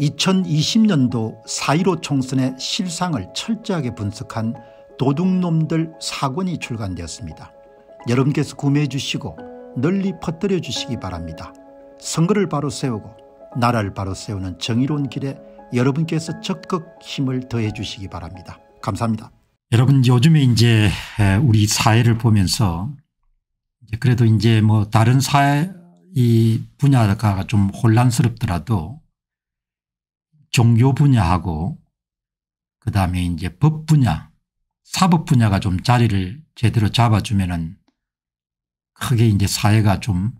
2020년도 4.15 총선의 실상을 철저하게 분석한 도둑놈들 사권이 출간되었습니다. 여러분께서 구매해 주시고 널리 퍼뜨려 주시기 바랍니다. 선거를 바로 세우고 나라를 바로 세우는 정의로운 길에 여러분께서 적극 힘을 더해 주시기 바랍니다. 감사합니다. 여러분 요즘에 이제 우리 사회를 보면서 그래도 이제 뭐 다른 사회 이 분야가 좀 혼란스럽더라도 종교 분야하고 그다음에 이제 법 분야 사법 분야가 좀 자리를 제대로 잡아주면은 크게 이제 사회가 좀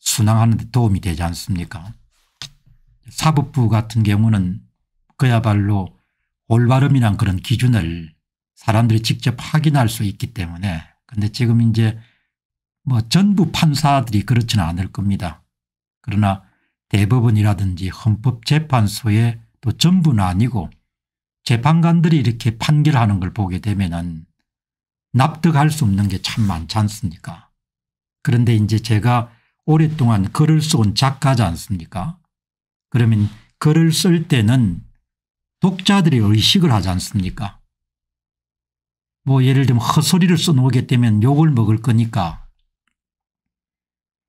순항하는 데 도움이 되지 않습니까 사법부 같은 경우는 그야말로 올바름이란 그런 기준을 사람들이 직접 확인할 수 있기 때문에 근데 지금 이제 뭐 전부 판사들이 그렇지는 않을 겁니다. 그러나 대법원이라든지 헌법재판소의 또 전부는 아니고 재판관들이 이렇게 판결하는 걸 보게 되면은 납득할 수 없는 게 참 많지 않습니까? 그런데 이제 제가 오랫동안 글을 쓴 작가지 않습니까? 그러면 글을 쓸 때는 독자들이 의식을 하지 않습니까? 뭐 예를 들면 헛소리를 써놓게 되면 욕을 먹을 거니까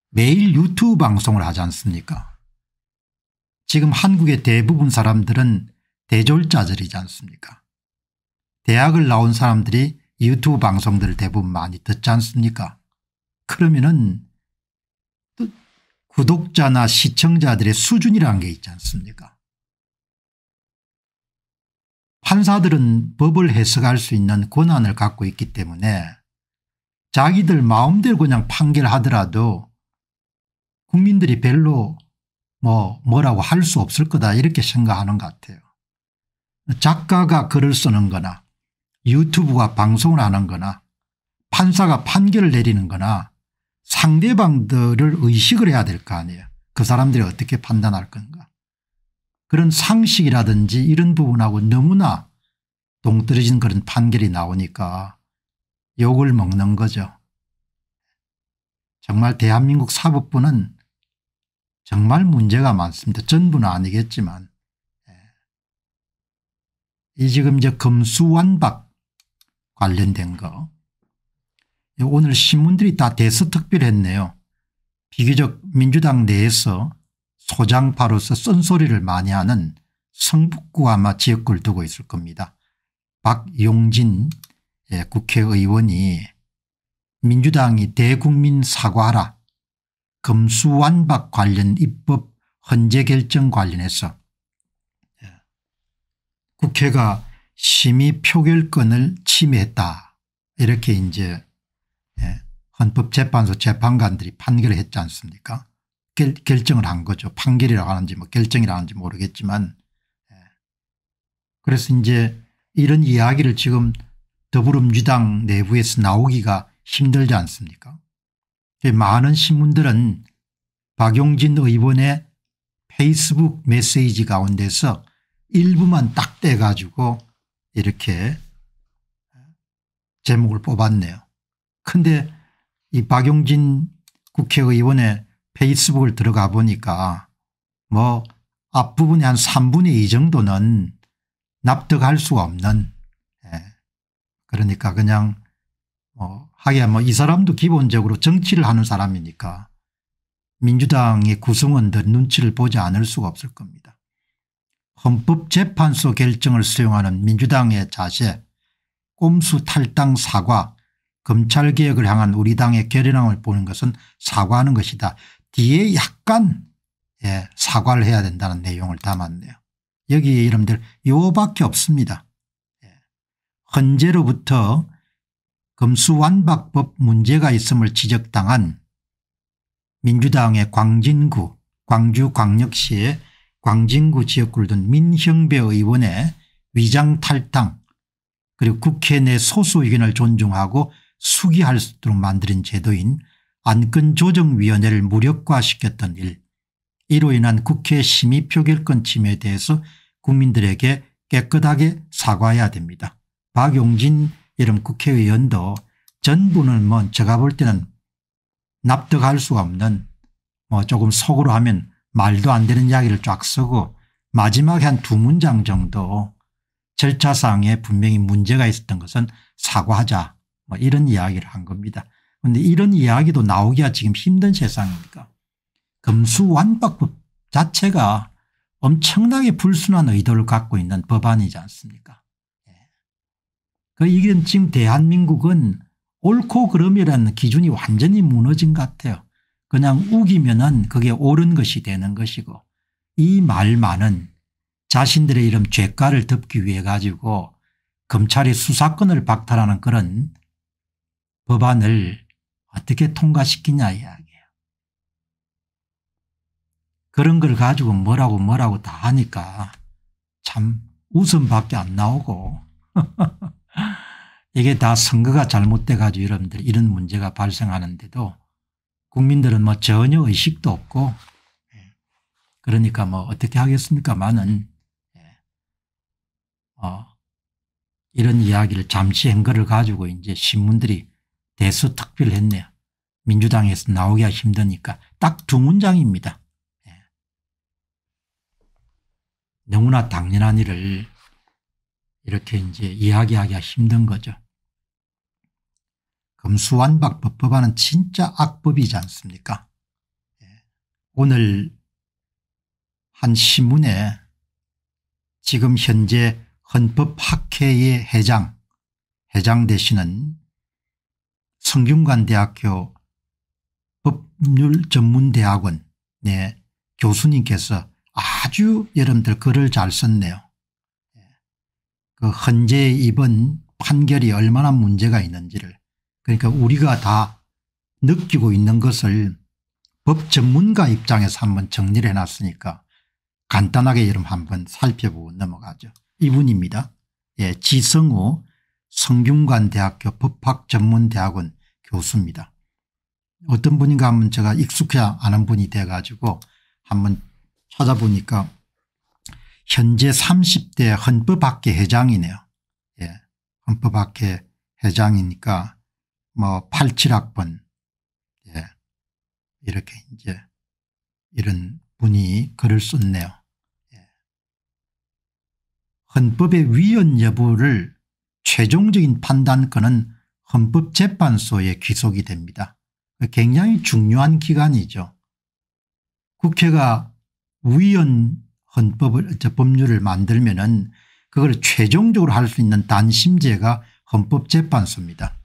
매일 유튜브 방송을 하지 않습니까? 지금 한국의 대부분 사람들은 대졸자들이지 않습니까 대학을 나온 사람들이 유튜브 방송들을 대부분 많이 듣지 않습니까 그러면은 구독자나 시청자들의 수준이라는 게 있지 않습니까 판사들은 법을 해석할 수 있는 권한을 갖고 있기 때문에 자기들 마음대로 그냥 판결하더라도 국민들이 별로 뭐 뭐라고 할 수 없을 거다 이렇게 생각하는 것 같아요. 작가가 글을 쓰는 거나 유튜브가 방송을 하는 거나 판사가 판결을 내리는 거나 상대방들을 의식을 해야 될 거 아니에요. 그 사람들이 어떻게 판단할 건가. 그런 상식이라든지 이런 부분하고 너무나 동떨어진 그런 판결이 나오니까 욕을 먹는 거죠. 정말 대한민국 사법부는 정말 문제가 많습니다. 전부는 아니겠지만 예. 이 지금 이제 금수완박 관련된 거 오늘 신문들이 다대서특별했네요 비교적 민주당 내에서 소장파로서 쓴소리를 많이 하는 성북구 아마 지역구를 두고 있을 겁니다. 박용진 예, 국회의원이 민주당이 대국민 사과하라 금수완박 관련 입법 헌재 결정 관련해서 예. 국회가 심의 표결권을 침해했다 이렇게 이제 예, 헌법재판소 재판관들이 판결을 했지 않습니까 결, 결정을 한 거죠 판결이라고 하는지 뭐 결정이라고 하는지 모르겠지만 예. 그래서 이제 이런 이야기를 지금 더불어민주당 내부에서 나오기가 힘들지 않습니까 많은 신문들은 박용진 의원의 페이스북 메시지 가운데서 일부만 딱 떼가지고 이렇게 제목을 뽑았네요. 근데 이 박용진 국회의원의 페이스북을 들어가 보니까 뭐 앞부분의 한 3분의 2 정도는 납득할 수가 없는 예. 그러니까 그냥 뭐 하기야 뭐이 사람도 기본적으로 정치를 하는 사람이니까 민주당의 구성원들 눈치를 보지 않을 수가 없을 겁니다. 헌법재판소 결정을 수용하는 민주당의 자세 꼼수 탈당 사과 검찰개혁을 향한 우리 당의 결연함을 보는 것은 사과하는 것이다. 뒤에 약간 예, 사과를 해야 된다는 내용을 담았네요. 여기에 이름들 요밖에 없습니다. 예. 헌재로부터 검수완박법 문제가 있음을 지적당한 민주당의 광진구 광주광역시의 광진구 지역구를 둔 민형배 의원의 위장탈당 그리고 국회 내 소수 의견을 존중하고 수기할 수 있도록 만드는 제도인 안건조정위원회를 무력화시켰던 일 이로 인한 국회 심의 표결권 침해에 대해서 국민들에게 깨끗하게 사과해야 됩니다. 박용진 이런 국회의원도 전부는 뭐 제가 볼 때는 납득할 수가 없는 뭐 조금 속으로 하면 말도 안 되는 이야기를 쫙 쓰고 마지막에 한 두 문장 정도 절차상에 분명히 문제가 있었던 것은 사과하자 뭐 이런 이야기를 한 겁니다. 그런데 이런 이야기도 나오기가 지금 힘든 세상입니까 금수완박법 자체가 엄청나게 불순한 의도를 갖고 있는 법안이지 않습니까 그 이게 지금 대한민국은 옳고 그름이라는 기준이 완전히 무너진 것 같아요. 그냥 우기면은 그게 옳은 것이 되는 것이고 이 말만은 자신들의 이름 죄가를 덮기 위해 가지고 검찰의 수사권을 박탈하는 그런 법안을 어떻게 통과시키냐 이야기예요. 그런 걸 가지고 뭐라고 뭐라고 다 하니까 참 웃음밖에 안 나오고 이게 다 선거가 잘못돼 가지고 여러분들 이런 문제가 발생하는데도 국민들은 뭐 전혀 의식도 없고 예. 그러니까 뭐 어떻게 하겠습니까만은 예. 어 이런 이야기를 잠시 행 거를 가지고 이제 신문들이 대수특필 했네요. 민주당에서 나오기가 힘드니까 딱 두 문장입니다. 예. 너무나 당연한 일을 이렇게 이제 이야기하기가 힘든 거죠. 금수완박 법법화는 진짜 악법이지 않습니까? 예. 오늘 한 신문에 지금 현재 헌법학회의 회장, 회장 되시는 성균관대학교 법률전문대학원 네, 교수님께서 아주 여러분들 글을 잘 썼네요. 그 헌재 입은 판결이 얼마나 문제가 있는지를 그러니까 우리가 다 느끼고 있는 것을 법 전문가 입장에서 한번 정리를 해놨으니까 간단하게 여러분 한번 살펴보고 넘어가죠. 이분입니다. 예, 지성우 성균관대학교 법학전문대학원 교수입니다. 어떤 분인가 하면 제가 익숙해 아는 분이 돼가지고 한번 찾아보니까 현재 30대 헌법학회 회장이네요. 예. 헌법학회 회장이니까 뭐 87학번 예. 이렇게 이제 이런 분이 글을 썼네요. 예. 헌법의 위헌 여부를 최종적인 판단권은 헌법재판소에 귀속이 됩니다. 굉장히 중요한 기관이죠. 국회가 위헌 헌법을 법률을 만들면은 그걸 최종적으로 할 수 있는 단심제가 헌법재판소입니다.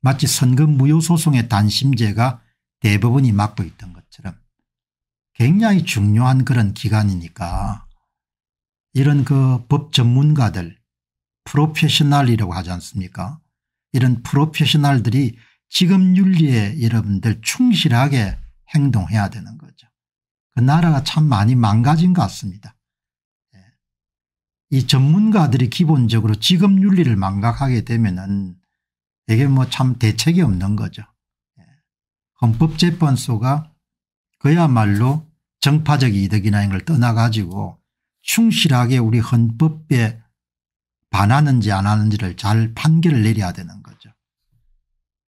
마치 선거 무효 소송의 단심제가 대법원이 맡고 있던 것처럼 굉장히 중요한 그런 기관이니까 이런 그 법 전문가들 프로페셔널이라고 하지 않습니까 이런 프로페셔널들이 지금 윤리에 여러분들 충실하게 행동해야 되는 거그 나라가 참 많이 망가진 것 같습니다. 예. 이 전문가들이 기본적으로 지금 윤리를 망각하게 되면은 이게 뭐 참 대책이 없는 거죠. 예. 헌법재판소가 그야말로 정파적 이득이나 이런 걸 떠나가지고 충실하게 우리 헌법에 반하는지 안 하는지를 잘 판결을 내려야 되는 거죠.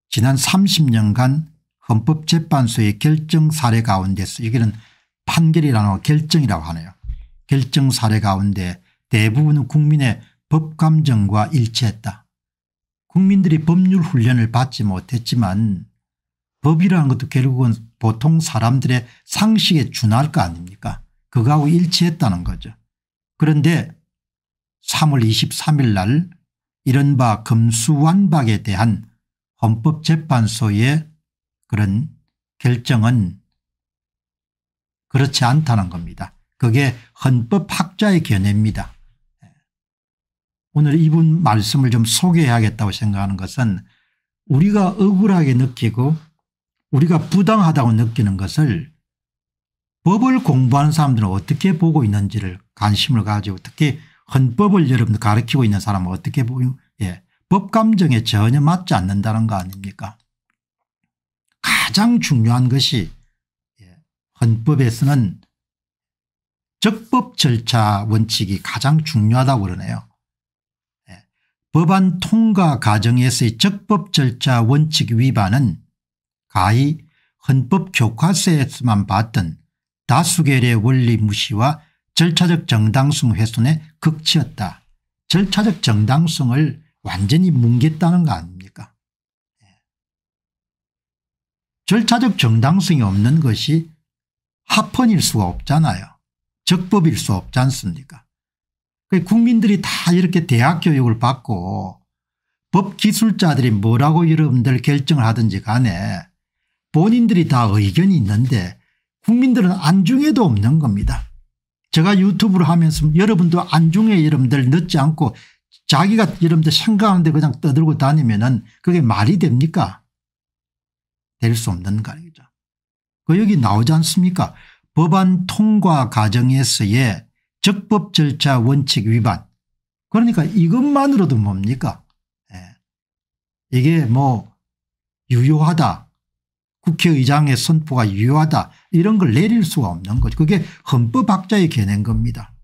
지난 30년간 헌법재판소의 결정 사례 가운데서 이거는 판결이라는 결정이라고 하네요. 결정 사례 가운데 대부분은 국민의 법감정과 일치했다. 국민들이 법률 훈련을 받지 못했지만 법이라는 것도 결국은 보통 사람들의 상식에 준할 거 아닙니까 그거하고 일치했다는 거죠. 그런데 3월 23일 날 이른바 금수완박에 대한 헌법재판소의 그런 결정은 그렇지 않다는 겁니다. 그게 헌법학자의 견해입니다. 오늘 이분 말씀을 좀 소개해야겠다고 생각하는 것은 우리가 억울하게 느끼고 우리가 부당하다고 느끼는 것을 법을 공부하는 사람들은 어떻게 보고 있는지를 관심을 가지고 특히 헌법을 여러분 가르치고 있는 사람은 어떻게 보고 예. 법 감정에 전혀 맞지 않는다는 거 아닙니까 가장 중요한 것이 헌법에서는 적법 절차 원칙이 가장 중요하다고 그러네요. 예. 법안 통과 과정에서의 적법 절차 원칙 위반은 가히 헌법 교과서에서만 봤던 다수결의 원리 무시와 절차적 정당성 훼손의 극치였다. 절차적 정당성을 완전히 뭉갰다는 거 아닙니까? 예. 절차적 정당성이 없는 것이 합헌일 수가 없잖아요. 적법일 수 없지 않습니까 그 국민들이 다 이렇게 대학 교육을 받고 법기술자들이 뭐라고 여러분들 결정을 하든지 간에 본인들이 다 의견이 있는데 국민들은 안중에도 없는 겁니다. 제가 유튜브를 하면서 여러분도 안중에 여러분들 넣지 않고 자기가 여러분들 생각하는데 그냥 떠들고 다니면 은 그게 말이 됩니까 될 수 없는 거 아니죠. 그 여기 나오지 않습니까 법안 통과 과정에서의 적법 절차 원칙 위반 그러니까 이것만으로도 뭡니까 예. 이게 뭐 유효하다 국회의장의 선포가 유효하다 이런 걸 내릴 수가 없는 거죠 그게 헌법학자의 개념 겁니다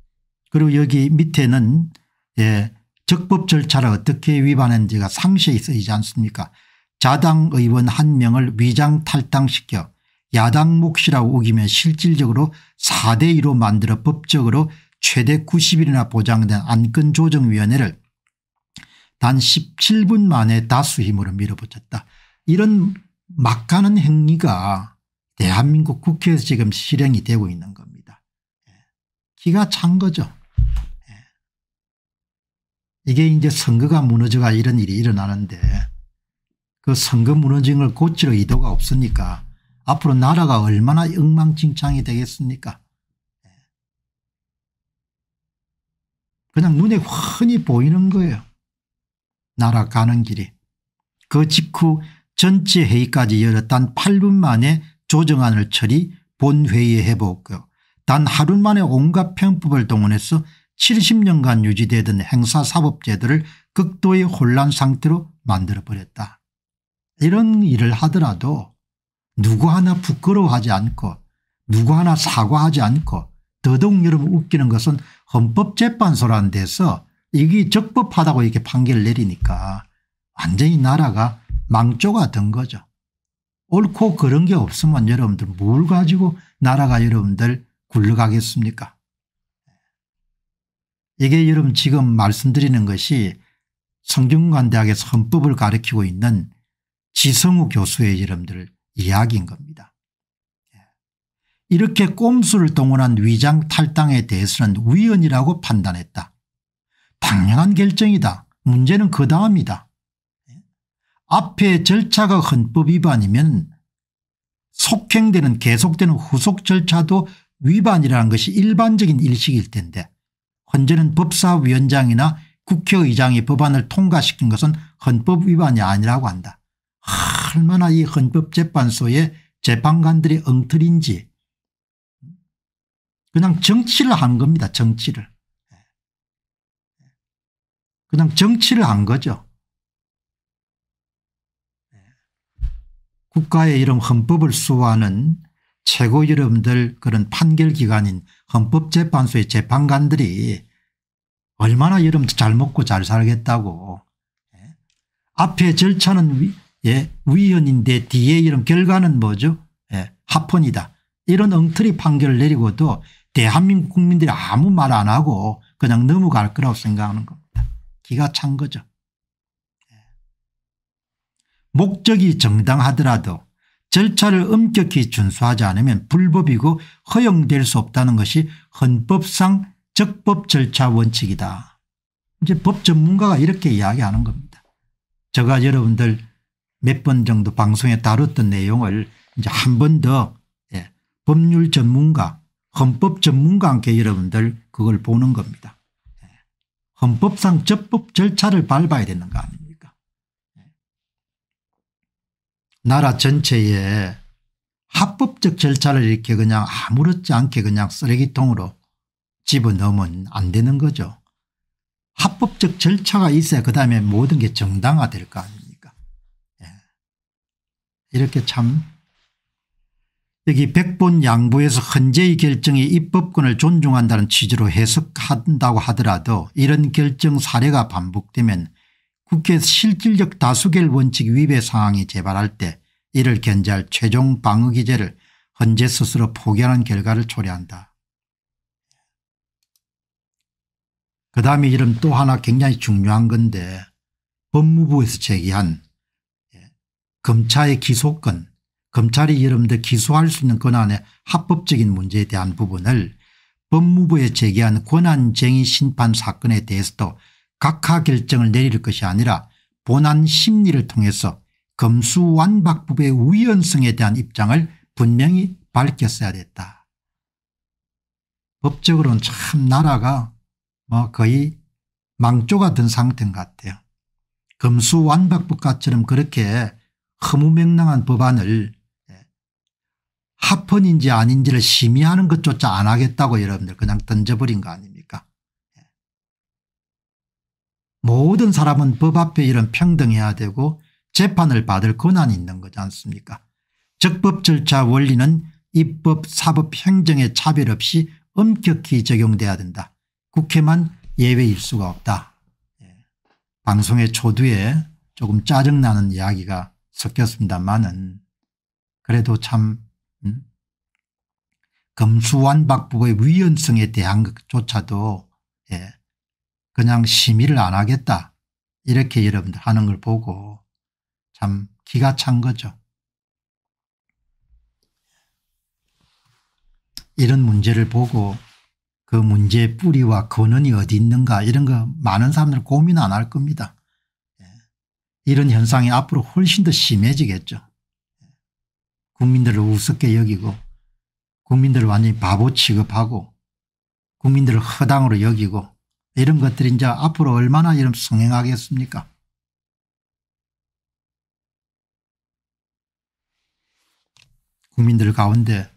그리고 여기 밑에는 예, 적법 절차를 어떻게 위반했는지가 상세히 쓰이지 않습니까 자당 의원 한 명을 위장 탈당시켜 야당 몫이라고 우기며 실질적으로 4대 2로 만들어 법적으로 최대 90일이나 보장된 안건조정위원회를 단 17분 만에 다수 힘으로 밀어붙였다. 이런 막가는 행위가 대한민국 국회에서 지금 실행이 되고 있는 겁니다. 예. 기가 찬 거죠. 예. 이게 이제 선거가 무너져가 이런 일이 일어나는데 그 선거 무너진 걸 고치러 의도가 없으니까 앞으로 나라가 얼마나 엉망진창이 되겠습니까 예. 그냥 눈에 훤히 보이는 거예요. 나라 가는 길이. 그 직후 전체 회의까지 열었단 8분 만에 조정안을 처리 본회의에 해보고 단 하루 만에 온갖 편법을 동원해서 70년간 유지되던 행사사법제도를 극도의 혼란 상태로 만들어버렸다. 이런 일을 하더라도 누구 하나 부끄러워하지 않고 누구 하나 사과하지 않고 더더욱 여러분 웃기는 것은 헌법재판소라는 데서 이게 적법하다고 이렇게 판결을 내리니까 완전히 나라가 망조가 된 거죠. 옳고 그런 게 없으면 여러분들 뭘 가지고 나라가 여러분들 굴러가겠습니까 이게 여러분 지금 말씀드리는 것이 성균관대학에서 헌법을 가르치고 있는 지성우 교수의 여러분들 이야기인 겁니다. 예. 이렇게 꼼수를 동원한 위장 탈당에 대해서는 위헌이라고 판단했다. 당연한 결정이다. 문제는 그 다음이다. 예. 앞에 절차가 헌법 위반이면 속행되는 계속되는 후속 절차도 위반이라는 것이 일반적인 일식일 텐데 헌재는 법사위원장이나 국회의장이 법안을 통과시킨 것은 헌법 위반이 아니라고 한다. 얼마나 이 헌법재판소의 재판관들이 엉터리인지 그냥 정치를 한 겁니다. 정치를. 그냥 정치를 한 거죠. 국가의 이런 헌법을 수호하는 최고 여러분들 그런 판결기관인 헌법재판소의 재판관들이 얼마나 여러분 잘 먹고 잘 살겠다고 예? 앞에 절차는 예, 위헌인데 뒤에 이런 결과는 뭐죠? 예, 합헌이다. 이런 엉터리 판결을 내리고도 대한민국 국민들이 아무 말 안 하고 그냥 넘어갈 거라고 생각하는 겁니다. 기가 찬 거죠. 예. 목적이 정당하더라도 절차를 엄격히 준수하지 않으면 불법이고 허용될 수 없다는 것이 헌법상 적법 절차 원칙이다. 이제 법 전문가가 이렇게 이야기하는 겁니다. 제가 여러분들 몇번 정도 방송에 다뤘던 내용을 이제 한 번더 예, 법률 전문가 헌법 전문가 함께 여러분들 그걸 보는 겁니다. 예, 헌법상 적법 절차를 밟아야 되는 거 아닙니까 예. 나라 전체에 합법적 절차를 이렇게 그냥 아무렇지 않게 그냥 쓰레기통으로 집어넣으면 안 되는 거죠. 합법적 절차가 있어야 그 다음에 모든 게 정당화될 거 아닙니까 이렇게 참 여기 백본 양보에서 헌재의 결정이 입법권을 존중한다는 취지로 해석한다고 하더라도 이런 결정 사례가 반복되면 국회 실질적 다수결 원칙 위배 상황이 재발할 때 이를 견제할 최종 방어기제를 헌재 스스로 포기하는 결과를 초래한다. 그 다음에 이름 또 하나 굉장히 중요한 건데 법무부에서 제기한 검찰의 기소권 검찰이 여러분들 기소할 수 있는 권한의 합법적인 문제에 대한 부분을 법무부에 제기한 권한쟁의 심판 사건에 대해서도 각하 결정을 내릴 것이 아니라 본안 심리를 통해서 검수완박법의 위헌성에 대한 입장을 분명히 밝혔어야 됐다. 법적으로는 참 나라가 뭐 거의 망조가 된 상태인 것 같아요. 검수완박법과처럼 그렇게 허무맹랑한 법안을 예, 합헌인지 아닌지를 심의하는 것조차 안 하겠다고 여러분들 그냥 던져버린 거 아닙니까 예. 모든 사람은 법 앞에 이런 평등해야 되고 재판을 받을 권한이 있는 거지 않습니까 적법 절차 원리는 입법 사법 행정의 차별 없이 엄격히 적용돼야 된다 국회만 예외일 수가 없다 예. 방송의 초두에 조금 짜증나는 이야기가 섞였습니다만은 그래도 참 음? 검수완박부의 위헌성에 대한 것조차도 예, 그냥 심의를 안 하겠다 이렇게 여러분들 하는 걸 보고 참 기가 찬 거죠. 이런 문제를 보고 그 문제의 뿌리와 근원이 어디 있는가 이런 거 많은 사람들 은 고민 안 할 겁니다. 이런 현상이 앞으로 훨씬 더 심해지겠죠. 국민들을 우습게 여기고 국민들을 완전히 바보 취급하고 국민들을 허당으로 여기고 이런 것들이 이제 앞으로 얼마나 이런 성행하겠습니까? 국민들 가운데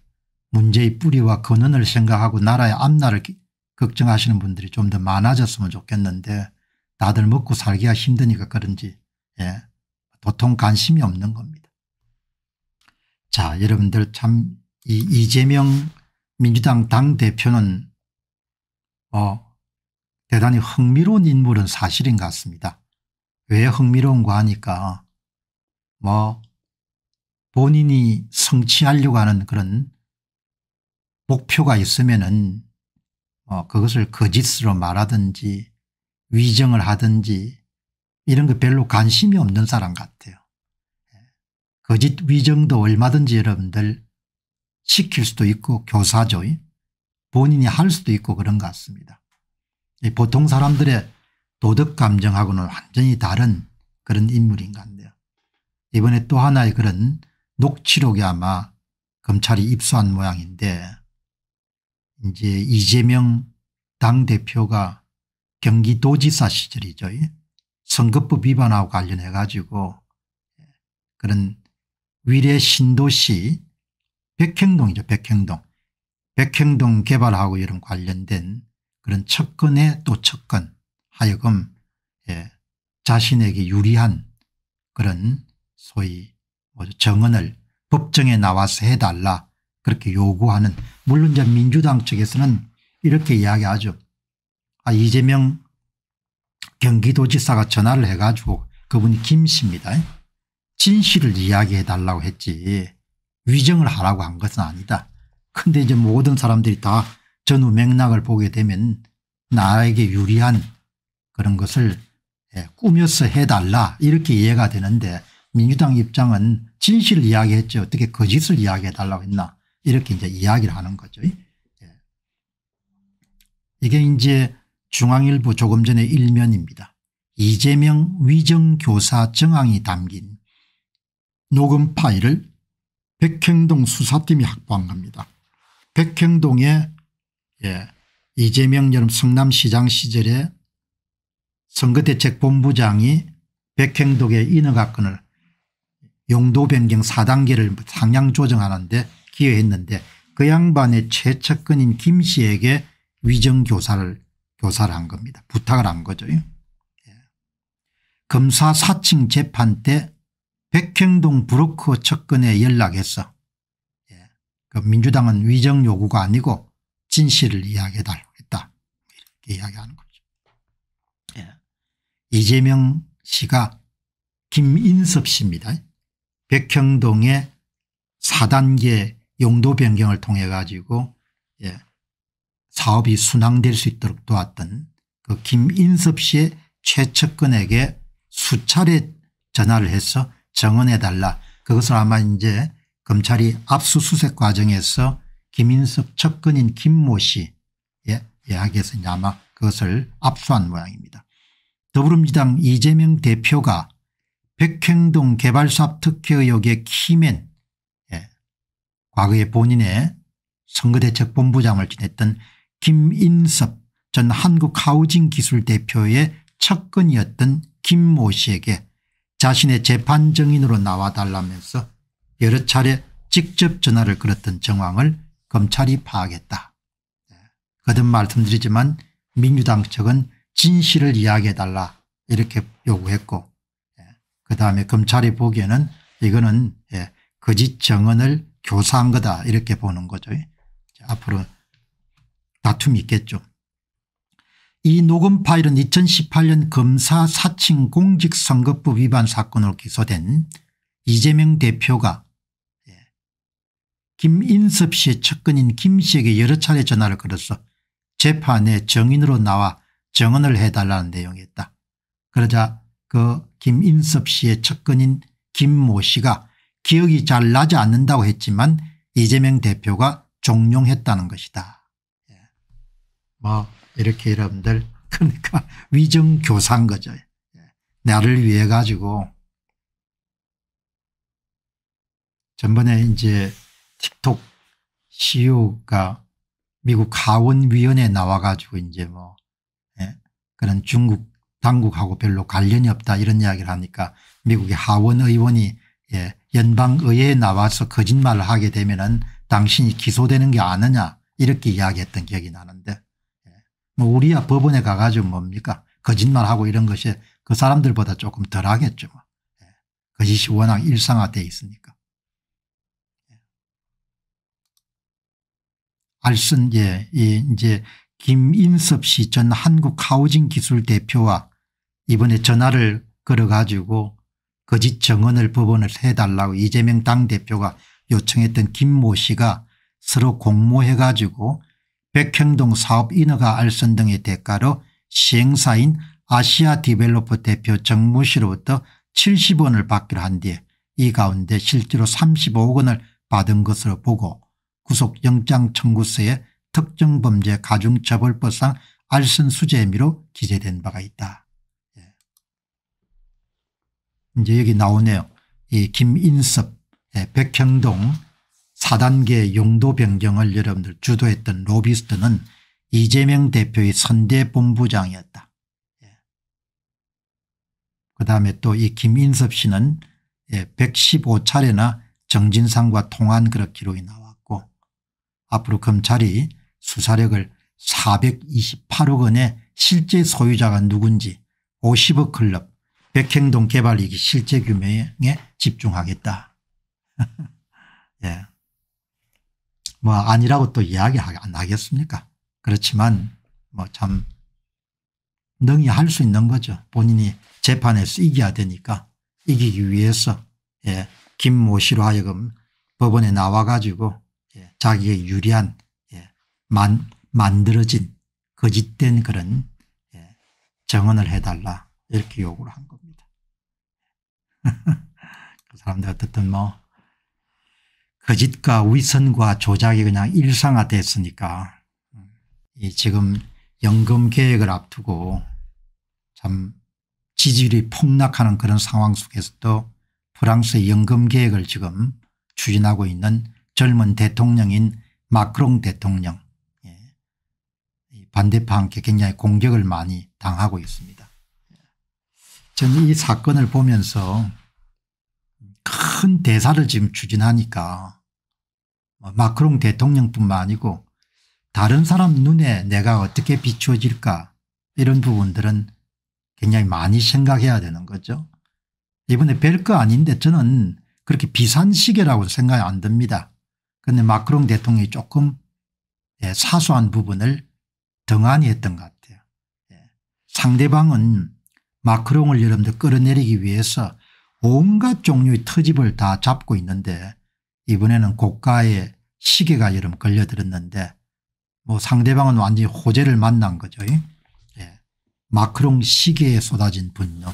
문제의 뿌리와 근원을 생각하고 나라의 앞날을 걱정하시는 분들이 좀 더 많아졌으면 좋겠는데 다들 먹고 살기가 힘드니까 그런지 예, 도통 관심이 없는 겁니다. 자 여러분들 참 이 이재명 민주당 당대표는 어, 뭐 대단히 흥미로운 인물은 사실인 것 같습니다. 왜 흥미로운가 하니까 뭐 본인이 성취하려고 하는 그런 목표가 있으면은 뭐 그것을 거짓으로 말하든지 위정을 하든지 이런 거 별로 관심이 없는 사람 같아요. 거짓 위정도 얼마든지 여러분들 시킬 수도 있고 교사죠. 본인이 할 수도 있고 그런 것 같습니다. 보통 사람들의 도덕 감정하고는 완전히 다른 그런 인물인 것 같네요. 이번에 또 하나의 그런 녹취록이 아마 검찰이 입수한 모양인데 이제 이재명 당대표가 경기도지사 시절이죠. 선거법 위반하고 관련해 가지고 그런 위례 신도시 백행동이죠 백행동 백행동 개발하고 이런 관련된 그런 척근에 또 척근 하여금 예, 자신에게 유리한 그런 소위 정언을 법정에 나와서 해달라 그렇게 요구하는 물론 이제 민주당 측에서는 이렇게 이야기하죠. 아 이재명 경기도지사가 전화를 해가지고 그분이 김 씨입니다. 진실을 이야기해 달라고 했지 위정을 하라고 한 것은 아니다. 근데 이제 모든 사람들이 다 전후 맥락을 보게 되면 나에게 유리한 그런 것을 예, 꾸며서 해달라 이렇게 이해가 되는데 민주당 입장은 진실을 이야기했지 어떻게 거짓을 이야기해달라고 했나 이렇게 이제 이야기를 하는 거죠. 예. 이게 이제 중앙일보 조금 전의 일면입니다. 이재명 위정교사 정황이 담긴 녹음 파일을 백행동 수사팀이 확보한 겁니다. 백행동에 예, 이재명 여름 성남시장 시절에 선거대책본부장이 백행동의 인허가권을 용도 변경 4단계를 상향 조정하는데 기여했는데 그 양반의 최측근인 김 씨에게 위정교사를 교사를 한 겁니다. 부탁을 한 거죠. 예. 검사 사칭 재판 때 백형동 브로커 측근에 연락했어 예. 그 민주당은 위정 요구가 아니고 진실을 이야기해달라고 했다. 이렇게 이야기하는 거죠. 예. 이재명 씨가 김인섭 씨입니다. 백형동의 4단계 용도 변경을 통해 가지고 예. 사업이 순항될 수 있도록 도왔던 그 김인섭 씨의 최측근에게 수차례 전화를 해서 정언해달라 그것을 아마 이제 검찰이 압수수색 과정에서 김인섭 측근인 김모 씨에 이야기에서 이제 아마 그것을 압수한 모양입니다. 더불어민주당 이재명 대표가 백행동 개발사업 특혜 의혹의 키맨 예. 과거에 본인의 선거대책본부장을 지냈던 김인섭 전 한국하우징기술대표의 측근이었던 김 모 씨에게 자신의 재판 정인으로 나와달라면서 여러 차례 직접 전화를 걸었던 정황을 검찰이 파악했다. 거듭 말씀드리지만 민주당 측은 진실을 이야기해달라 이렇게 요구했고 그다음에 검찰이 보기에는 이거는 예, 거짓 정언을 교사한 거다 이렇게 보는 거죠. 예, 앞으로 다툼이 있겠죠. 이 녹음 파일은 2018년 검사 사칭 공직선거법 위반 사건으로 기소된 이재명 대표가 예, 김인섭 씨의 측근인 김 씨에게 여러 차례 전화를 걸어서 재판에 정인으로 나와 정언을 해달라는 내용이었다. 그러자 그 김인섭 씨의 측근인 김 모 씨가 기억이 잘 나지 않는다고 했지만 이재명 대표가 종용했다는 것이다. 뭐 이렇게 여러분들 그러니까 위정교사인 거죠. 예. 나를 위해 가지고 전번에 이제 틱톡 CEO가 미국 하원위원회에 나와 가지고 이제 뭐 예, 그런 중국 당국하고 별로 관련이 없다 이런 이야기를 하니까 미국의 하원의원이 예, 연방의회에 나와서 거짓말을 하게 되면 은 당신이 기소되는 게 아느냐 이렇게 이야기했던 기억이 나는데 뭐 우리야 법원에 가가지고 뭡니까 거짓말하고 이런 것이 그 사람들보다 조금 덜 하겠죠. 뭐. 예. 그이 워낙 일상화되 있으니까. 알슨 예, 예 이제 김인섭 씨 전 한국 하우징 기술 대표와 이번에 전화를 걸어가지고 거짓 정언을 법원을 해달라고 이재명 당대표가 요청했던 김 모 씨가 서로 공모해가지고 백현동 사업 인허가 알선 등의 대가로 시행사인 아시아 디벨로퍼 대표 정무씨로부터 70원을 받기로 한 뒤에 이 가운데 실제로 35억 원을 받은 것으로 보고 구속영장 청구서에 특정범죄 가중처벌법상 알선 수재 혐의로 기재된 바가 있다. 예. 이제 여기 나오네요. 이 김인섭 예, 백형동 4단계 용도 변경을 여러분들 주도했던 로비스트는 이재명 대표의 선대본부장이었다. 예. 그 다음에 또 이 김인섭 씨는 예, 115차례나 정진상과 통한 그런 기록이 나왔고 앞으로 검찰이 수사력을 428억 원의 실제 소유자가 누군지 50억 클럽 백행동 개발이익 실제 규명에 집중하겠다. 예. 뭐 아니라고 또 이야기 안 하겠습니까? 그렇지만 뭐 참 능히 할 수 있는 거죠. 본인이 재판에서 이겨야 되니까 이기기 위해서 예, 김모 씨로 하여금 법원에 나와 가지고 예, 자기의 유리한 예, 만, 만들어진 거짓된 그런 예, 정언을 해달라 이렇게 요구를 한 겁니다. 그 사람들 어떻든 뭐 거짓과 그 위선과 조작이 그냥 일상화됐으니까 음, 이 지금 연금 계획을 앞두고 참 지지율이 폭락하는 그런 상황 속에서도 프랑스의 연금 계획을 지금 추진하고 있는 젊은 대통령인 마크롱 대통령 예, 반대파와 함께 굉장히 공격을 많이 당하고 있습니다. 저는 이 사건을 보면서 큰 대사를 지금 추진하니까 마크롱 대통령뿐만 아니고 다른 사람 눈에 내가 어떻게 비추어질까 이런 부분들은 굉장히 많이 생각해야 되는 거죠. 이번에 별거 아닌데 저는 그렇게 비산시계라고 생각이 안 듭니다. 그런데 마크롱 대통령이 조금 예, 사소한 부분을 등한히 했던 것 같아요. 예. 상대방은 마크롱을 여러분들 끌어내리기 위해서 온갖 종류의 터집을 다 잡고 있는데 이번에는 고가의 시계가 여름 걸려들었는데 뭐 상대방은 완전히 호재를 만난 거죠. 예. 마크롱 시계에 쏟아진 분노.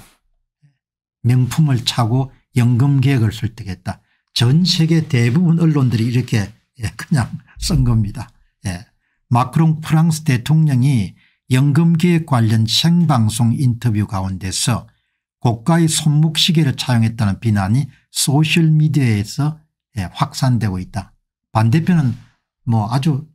명품을 차고 연금 계획을 설득했다. 전 세계 대부분 언론들이 이렇게 예, 그냥 쓴 겁니다. 예. 마크롱 프랑스 대통령이 연금 계획 관련 생방송 인터뷰 가운데서 고가의 손목시계를 차용했다는 비난이 소셜미디어에서 예, 확산되고 있다. 반대편은 뭐 아주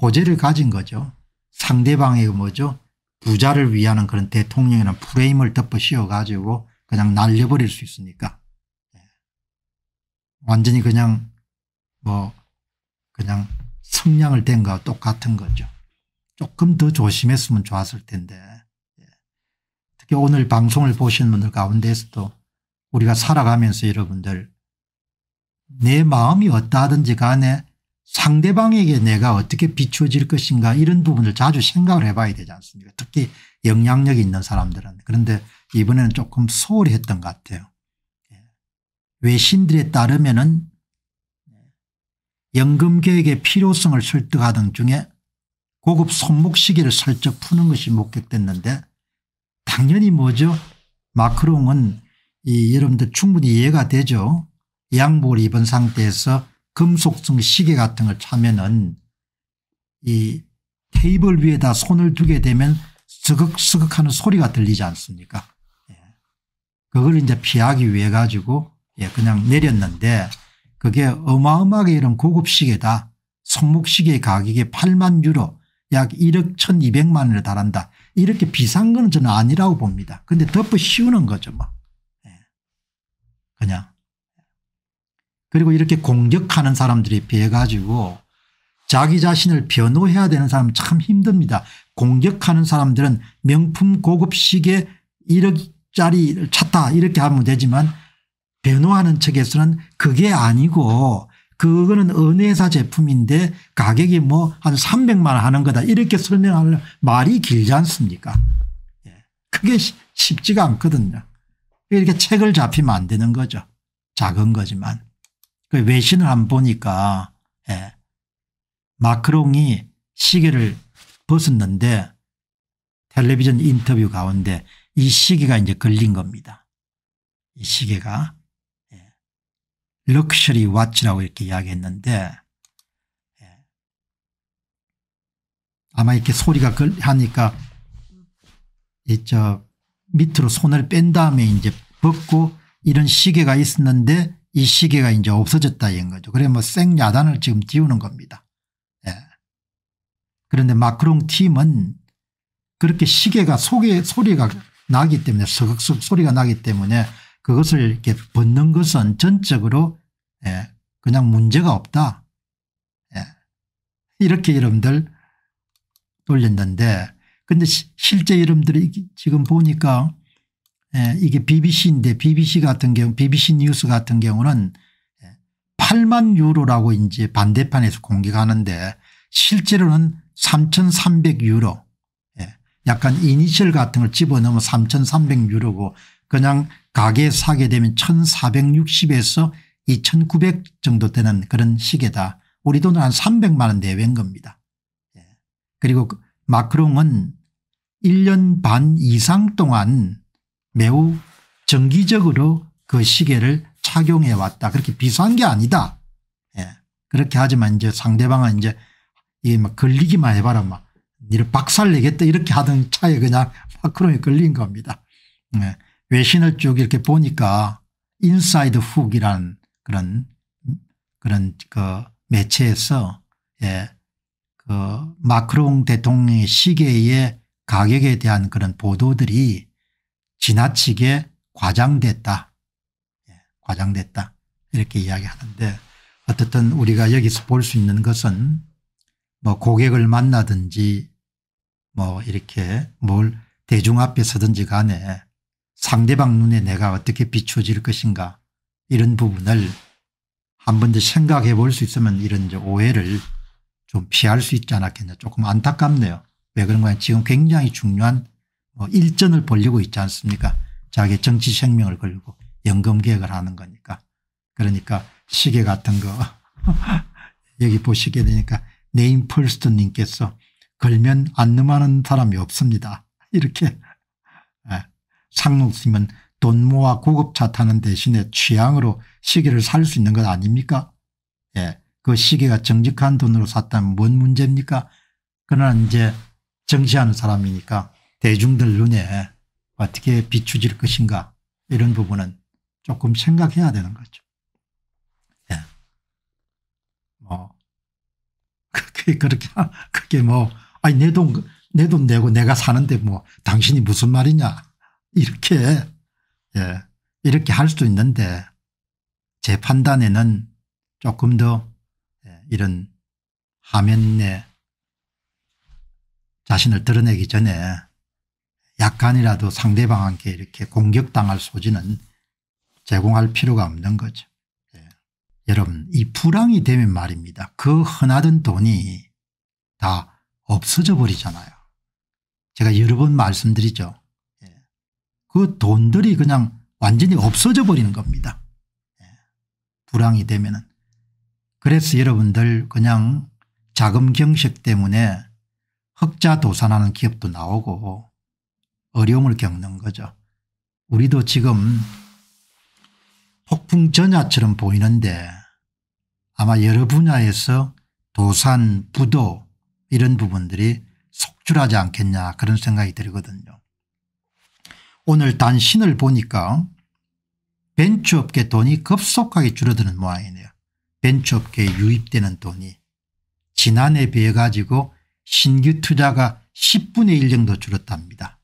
호재를 가진 거죠. 상대방의 그 뭐죠 부자를 위하는 그런 대통령이라는 프레임을 덮어 씌워가지고 그냥 날려버릴 수 있으니까 예. 완전히 그냥 뭐 그냥 성량을 된 거와 똑같은 거죠. 조금 더 조심했으면 좋았을 텐데 예. 특히 오늘 방송을 보시 분들 가운데서도 우리가 살아가면서 여러분들 내 마음이 어떠하든지 간에 상대방에게 내가 어떻게 비춰질 것인가 이런 부분을 자주 생각을 해봐야 되지 않습니까 특히 영향력이 있는 사람들은 그런데 이번에는 조금 소홀히 했던 것 같아요. 예. 외신들에 따르면 은연금계획의 필요성을 설득하던 중에 고급 손목시계를 살짝 푸는 것이 목격됐는데 당연히 뭐죠 마크롱은 이 여러분들 충분히 이해가 되죠. 양복을 입은 상태에서 금속성 시계 같은 걸 차면은 이 테이블 위에다 손을 두게 되면 스극스극 하는 소리가 들리지 않습니까 예. 그걸 이제 피하기 위해 가지고 예, 그냥 내렸는데 그게 어마어마하게 이런 고급 시계다. 손목시계 가격이 8만 유로 약 1억 1200만 원에 달한다. 이렇게 비싼 건 저는 아니라고 봅니다. 근데 덮어 씌우는 거죠 뭐. 예. 그냥. 그리고 이렇게 공격하는 사람들이 비해 가지고 자기 자신을 변호해야 되는 사람 참 힘듭니다. 공격하는 사람들은 명품 고급 시계 1억짜리를 찾다 이렇게 하면 되지만 변호하는 측에서는 그게 아니고 그거는 은혜사 제품인데 가격이 뭐 한 300만 원 하는 거다 이렇게 설명하는 말이 길지 않습니까 예, 그게 쉽지가 않거든요. 이렇게 책을 잡히면 안 되는 거죠. 작은 거지만. 그 외신을 안 보니까 예. 마크롱이 시계를 벗었는데 텔레비전 인터뷰 가운데 이 시계가 이제 걸린 겁니다. 이 시계가 예. 럭셔리 왓치라고 이렇게 이야기했는데 예. 아마 이렇게 소리가 하니까 이저 밑으로 손을 뺀 다음에 이제 벗고 이런 시계가 있었는데 이 시계가 이제 없어졌다 이런 거죠. 그래 뭐 생야단을 지금 띄우는 겁니다. 예. 그런데 마크롱 팀은 그렇게 시계가 속에 소리가 나기 때문에 서걱서걱 소리가 나기 때문에 그것을 이렇게 벗는 것은 전적으로 예. 그냥 문제가 없다. 예. 이렇게 여러분들 돌렸는데 근데 시, 실제 여러분들이 지금 보니까 예, 이게 BBC인데 BBC 같은 경우 BBC 뉴스 같은 경우는 8만 예, 유로라고 이제 반대판에서 공개가 하는데 실제로는 3,300 유로 예, 약간 이니셜 같은 걸 집어넣으면 3,300 유로고 그냥 가게에 사게 되면 1,460에서 2,900 정도 되는 그런 시계다. 우리 돈은한 300만 원 내외인 겁니다. 예. 그리고 그 마크롱은 1년 반 이상 동안 매우 정기적으로 그 시계를 착용해 왔다. 그렇게 비한게 아니다. 예. 그렇게 하지만 이제 상대방은 이제 이게 막 걸리기만 해봐라 막 니를 박살내겠다 이렇게 하던 차에 그냥 마크롬이 걸린 겁니다. 예. 외신을 쭉 이렇게 보니까 인사이드 훅이란 그런 그런 그 매체에서 예. 그 마크롱 대통령의 시계의 가격에 대한 그런 보도들이 지나치게 과장됐다. 예, 과장됐다. 이렇게 이야기하는데 어쨌든 우리가 여기서 볼 수 있는 것은 뭐 고객을 만나든지 뭐 이렇게 뭘 대중 앞에 서든지 간에 상대방 눈에 내가 어떻게 비춰질 것인가 이런 부분을 한 번 더 생각해 볼 수 있으면 이런 오해를 좀 피할 수 있지 않았겠냐 조금 안타깝네요. 왜 그런가 지금 굉장히 중요한 어, 일전을 벌리고 있지 않습니까 자기 정치 생명을 걸고 리 연금 계획을 하는 거니까 그러니까 시계 같은 거 여기 보시게 되니까 네임 펄스트 님께서 걸면 안넘하는 사람이 없습니다. 이렇게 예. 상록스님은 돈 모아 고급차 타는 대신에 취향으로 시계를 살 수 있는 것 아닙니까 예. 그 시계가 정직한 돈으로 샀다면 뭔 문제입니까 그러나 이제 정치하는 사람이니까 대중들 눈에 어떻게 비추질 것인가 이런 부분은 조금 생각해야 되는 거죠. 예. 뭐 그게 그렇게 그게 뭐 아니 내 돈 내 돈 내고 내가 사는데 뭐 당신이 무슨 말이냐 이렇게 예 이렇게 할 수도 있는데 제 판단에는 조금 더 예, 이런 화면에 자신을 드러내기 전에 약간이라도 상대방한테 이렇게 공격당할 소지는 제공할 필요가 없는 거죠. 예. 여러분 이 불황이 되면 말입니다. 그 흔하던 돈이 다 없어져 버리잖아요. 제가 여러 번 말씀드리죠. 예. 그 돈들이 그냥 완전히 없어져 버리는 겁니다. 예. 불황이 되면은. 그래서 여러분들 그냥 자금 경색 때문에 흑자 도산하는 기업도 나오고 어려움을 겪는 거죠. 우리도 지금 폭풍 전야처럼 보이는데 아마 여러 분야에서 도산, 부도 이런 부분들이 속출하지 않겠냐 그런 생각이 들거든요. 오늘 단신을 보니까 벤츠업계 돈이 급속하게 줄어드는 모양이네요. 벤츠업계에 유입되는 돈이 지난해 비해 가지고 신규 투자가 10분의 1 정도 줄었답니다.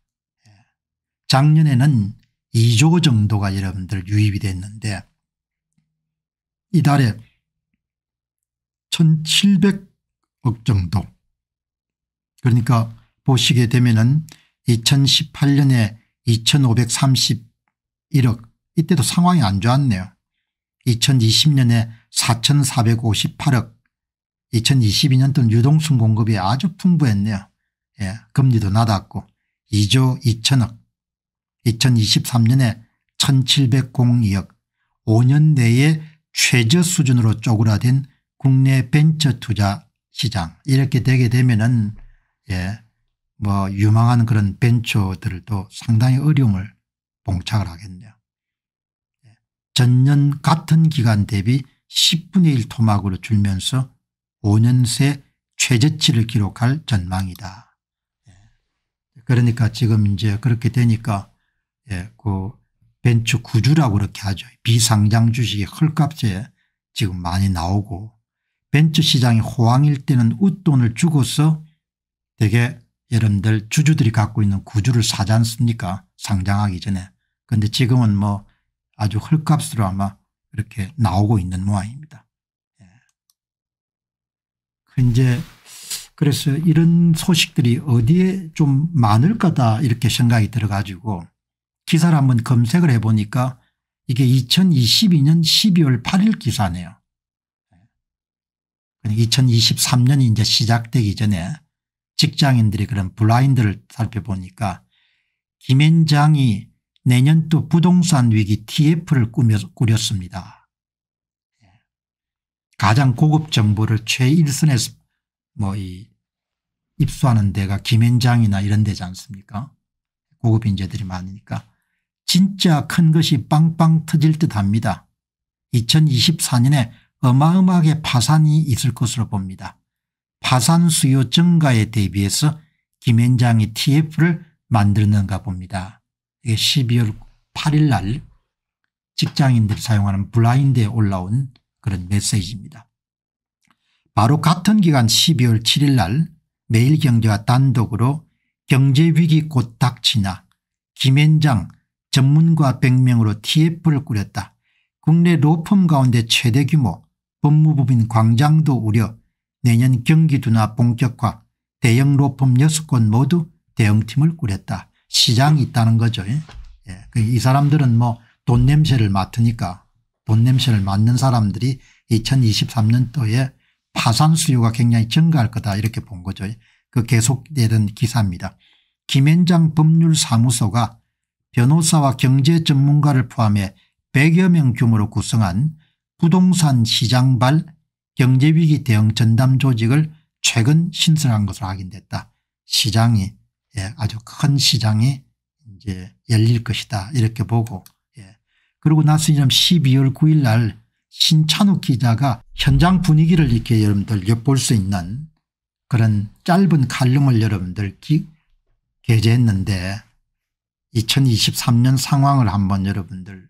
작년에는 2조 정도가 여러분들 유입이 됐는데 이달에 1700억 정도 그러니까 보시게 되면은 2018년에 2531억 이때도 상황이 안 좋았네요. 2020년에 4458억 2022년도는 유동성 공급이 아주 풍부했네요. 예, 금리도 낮았고 2조 2천억 2023년에 1702억 5년 내에 최저 수준으로 쪼그라든 국내 벤처 투자 시장 이렇게 되게 되면은 예, 뭐 유망한 그런 벤처들도 상당히 어려움을 봉착을 하겠네요. 예, 전년 같은 기간 대비 10분의 1 토막으로 줄면서 5년 새 최저치를 기록할 전망이다. 예, 그러니까 지금 이제 그렇게 되니까 예, 그 벤츠 구주라고 그렇게 하죠. 비상장 주식이 헐값에 지금 많이 나오고 벤츠 시장이 호황일 때는 웃돈을 주고서 되게 여러분들 주주들이 갖고 있는 구주를 사지 않습니까 상장하기 전에. 그런데 지금은 뭐 아주 헐값으로 아마 이렇게 나오고 있는 모양입니다. 예. 그 이제 그래서 이런 소식들이 어디에 좀 많을 거다 이렇게 생각이 들어가지고 기사를 한번 검색을 해보니까 이게 2022년 12월 8일 기사네요. 2023년이 그러니까 이제 시작되기 전에 직장인들이 그런 블라인드를 살펴보니까 김앤장이 내년도 부동산 위기 tf를 꾸렸습니다. 가장 고급 정보를 최일선에서 뭐 이 입수하는 데가 김앤장이나 이런 데지 않습니까 고급 인재들이 많으니까 진짜 큰 것이 빵빵 터질 듯합니다. 2024년에 어마어마하게 파산이 있을 것으로 봅니다. 파산 수요 증가에 대비해서 김현장이 TF를 만드는가 봅니다. 이게 12월 8일 날 직장인들이 사용하는 블라인드에 올라온 그런 메시지입니다. 바로 같은 기간 12월 7일 날 매일경제와 단독으로 경제위기 곧 닥치나 김현장 전문가 100명으로 TF를 꾸렸다. 국내 로펌 가운데 최대 규모 법무법인 광장도 우려 내년 경기도나 본격화 대형 로펌 6곳 모두 대응팀을 꾸렸다. 시장이 있다는 거죠. 예. 예 그 이 사람들은 뭐 돈 냄새를 맡으니까 돈 냄새를 맡는 사람들이 2023년도에 파산 수요가 굉장히 증가할 거다 이렇게 본 거죠. 그 계속되는 기사입니다. 김현장 법률사무소가 변호사와 경제 전문가를 포함해 100여 명 규모로 구성한 부동산 시장발 경제위기 대응 전담 조직을 최근 신설한 것으로 확인됐다. 시장이 예, 아주 큰 시장이 이제 열릴 것이다 이렇게 보고 예. 그리고 나서 이제 12월 9일 날 신찬욱 기자가 현장 분위기를 이렇게 여러분들 엿볼 수 있는 그런 짧은 칼럼을 여러분들 기, 게재했는데 2023년 상황을 한번 여러분들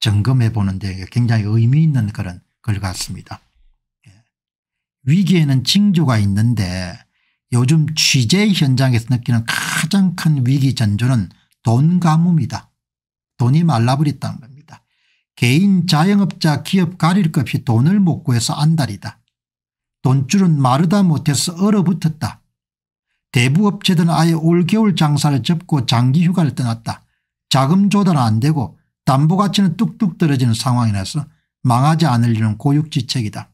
점검해 보는데 굉장히 의미 있는 그런 걸 같습니다. 예. 위기에는 징조가 있는데 요즘 취재 현장에서 느끼는 가장 큰 위기 전조는 돈 가뭄이다. 돈이 말라버렸다는 겁니다. 개인 자영업자 기업 가릴 것이 돈을 못 구해서 안달이다. 돈줄은 마르다 못해서 얼어붙었다. 대부 업체들은 아예 올겨울 장사를 접고 장기 휴가를 떠났다. 자금 조달 안 되고 담보 가치는 뚝뚝 떨어지는 상황이라서 망하지 않으려는 고육지책이다.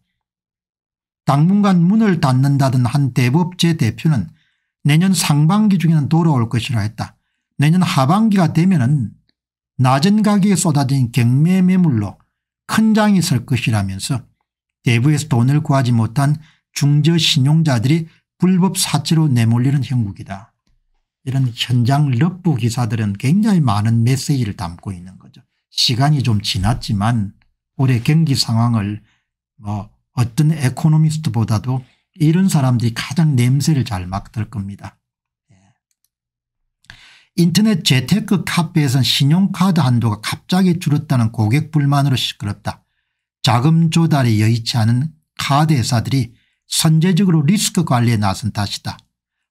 당분간 문을 닫는다던 한대부 업체 대표는 내년 상반기 중에는 돌아올 것이라 했다. 내년 하반기가 되면 은 낮은 가격에 쏟아진 경매 매물로 큰 장이 설 것이라면서 대부에서 돈을 구하지 못한 중저신용자들이 불법 사치로 내몰리는 형국이다. 이런 현장 럽부 기사들은 굉장히 많은 메시지를 담고 있는 거죠. 시간이 좀 지났지만 올해 경기 상황을 뭐 어떤 에코노미스트보다도 이런 사람들이 가장 냄새를 잘 맡을 겁니다. 예. 인터넷 재테크 카페에선 신용카드 한도가 갑자기 줄었다는 고객 불만으로 시끄럽다. 자금 조달이 여의치 않은 카드 회사들이 선제적으로 리스크 관리에 나선 탓이다.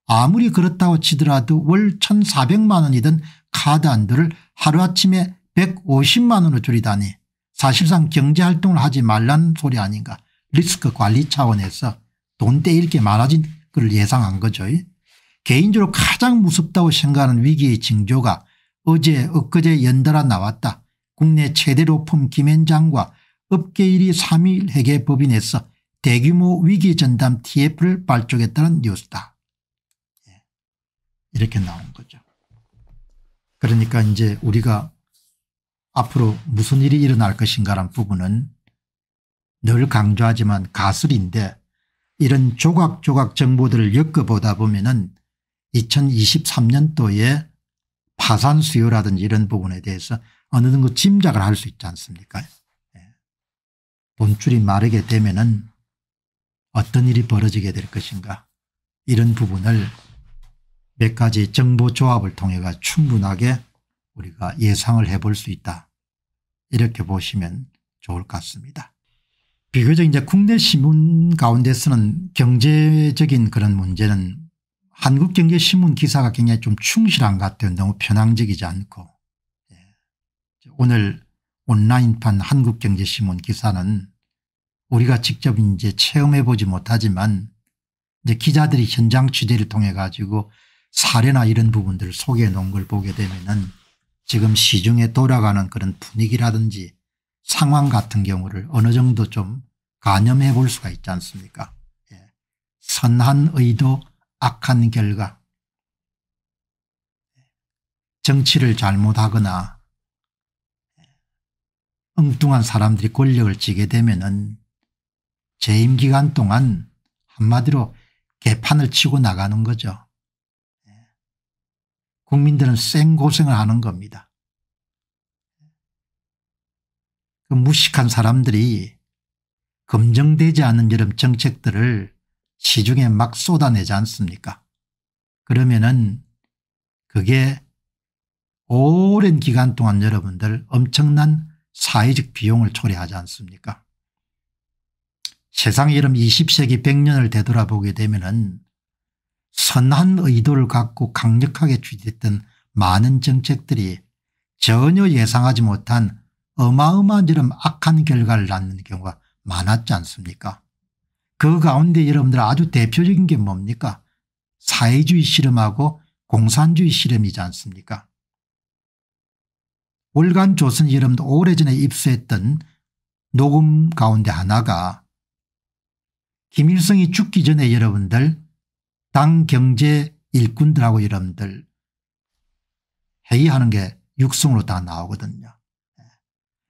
아무리 그렇다고 치더라도 월 1,400만 원이던 카드 안도를 하루아침에 150만 원으로 줄이다니 사실상 경제활동을 하지 말라는 소리 아닌가 리스크 관리 차원에서 돈 떼일 게 많아진 걸 예상한 거죠. 개인적으로 가장 무섭다고 생각하는 위기의 징조가 어제 엊그제 연달아 나왔다. 국내 최대 로펌 김현장과 업계 1위 3위 회계 법인에서 대규모 위기전담 TF를 발족했다는 뉴스다. 예. 이렇게 나온 거죠. 그러니까 이제 우리가 앞으로 무슨 일이 일어날 것인가란 부분은 늘 강조하지만 가설인데 이런 조각조각 정보들을 엮어보다 보면은 2023년도에 파산 수요라든지 이런 부분에 대해서 어느 정도 짐작을 할 수 있지 않습니까? 예. 돈이 마르게 되면은 어떤 일이 벌어지게 될 것인가 이런 부분을 몇 가지 정보 조합을 통해가 충분하게 우리가 예상을 해볼 수 있다. 이렇게 보시면 좋을 것 같습니다. 비교적 이제 국내 신문 가운데서는 경제적인 그런 문제는 한국경제신문 기사가 굉장히 좀 충실한 것 같아요. 너무 편향적이지 않고. 예. 오늘 온라인판 한국경제신문 기사는 우리가 직접 이제 체험해 보지 못하지만 이제 기자들이 현장 취재를 통해 가지고 사례나 이런 부분들을 소개해 놓은 걸 보게 되면은 지금 시중에 돌아가는 그런 분위기라든지 상황 같은 경우를 어느 정도 좀 가늠해 볼 수가 있지 않습니까 예. 선한 의도 악한 결과 정치를 잘못하거나 예. 엉뚱한 사람들이 권력을 쥐게 되면 은 재임 기간 동안 한마디로 개판을 치고 나가는 거죠. 예. 국민들은 생고생을 하는 겁니다. 그 무식한 사람들이 검증되지 않은 여름 정책들을 시중에 막 쏟아내지 않습니까 그러면은 그게 오랜 기간 동안 여러분들 엄청난 사회적 비용을 초래하지 않습니까 세상 이름 20세기 100년을 되돌아보게 되면 은 선한 의도를 갖고 강력하게 추진했던 많은 정책들이 전혀 예상하지 못한 어마어마한 이름 악한 결과를 낳는 경우가 많았지 않습니까 그 가운데 여러분들 아주 대표적인 게 뭡니까 사회주의 실험하고 공산주의 실험이지 않습니까 월간 조선 여러분들 오래전에 입수했던 녹음 가운데 하나가 김일성이 죽기 전에 여러분들 당 경제 일꾼들하고 여러분들 회의하는 게 육성으로 다 나오거든요. 예.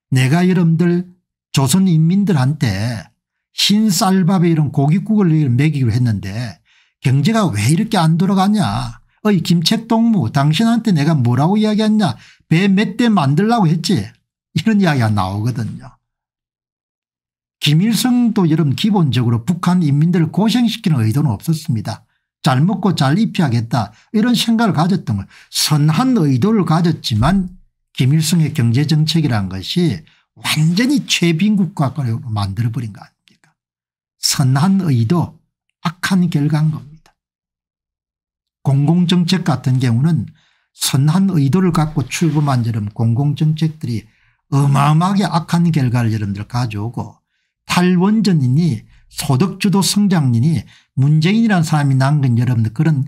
내가 여러분들 조선 인민들한테 흰쌀밥에 이런 고깃국을 먹이기로 했는데 경제가 왜 이렇게 안 돌아가냐. 어이 김책동무 당신한테 내가 뭐라고 이야기했냐. 배 몇 대 만들라고 했지. 이런 이야기가 나오거든요. 김일성도 여러분 기본적으로 북한 인민들을 고생시키는 의도는 없었습니다. 잘 먹고 잘 입히하겠다 이런 생각을 가졌던 걸 선한 의도를 가졌지만 김일성의 경제정책이란 것이 완전히 최빈국가 로 만들어버린 거 아닙니까 선한 의도 악한 결과인 겁니다. 공공정책 같은 경우는 선한 의도를 갖고 출범한 여러분 공공정책들이 어마어마하게 악한 결과를 여러분들 가져오고 탈원전이니 소득주도 성장이니 문재인이라는 사람이 남건 여러분들 그런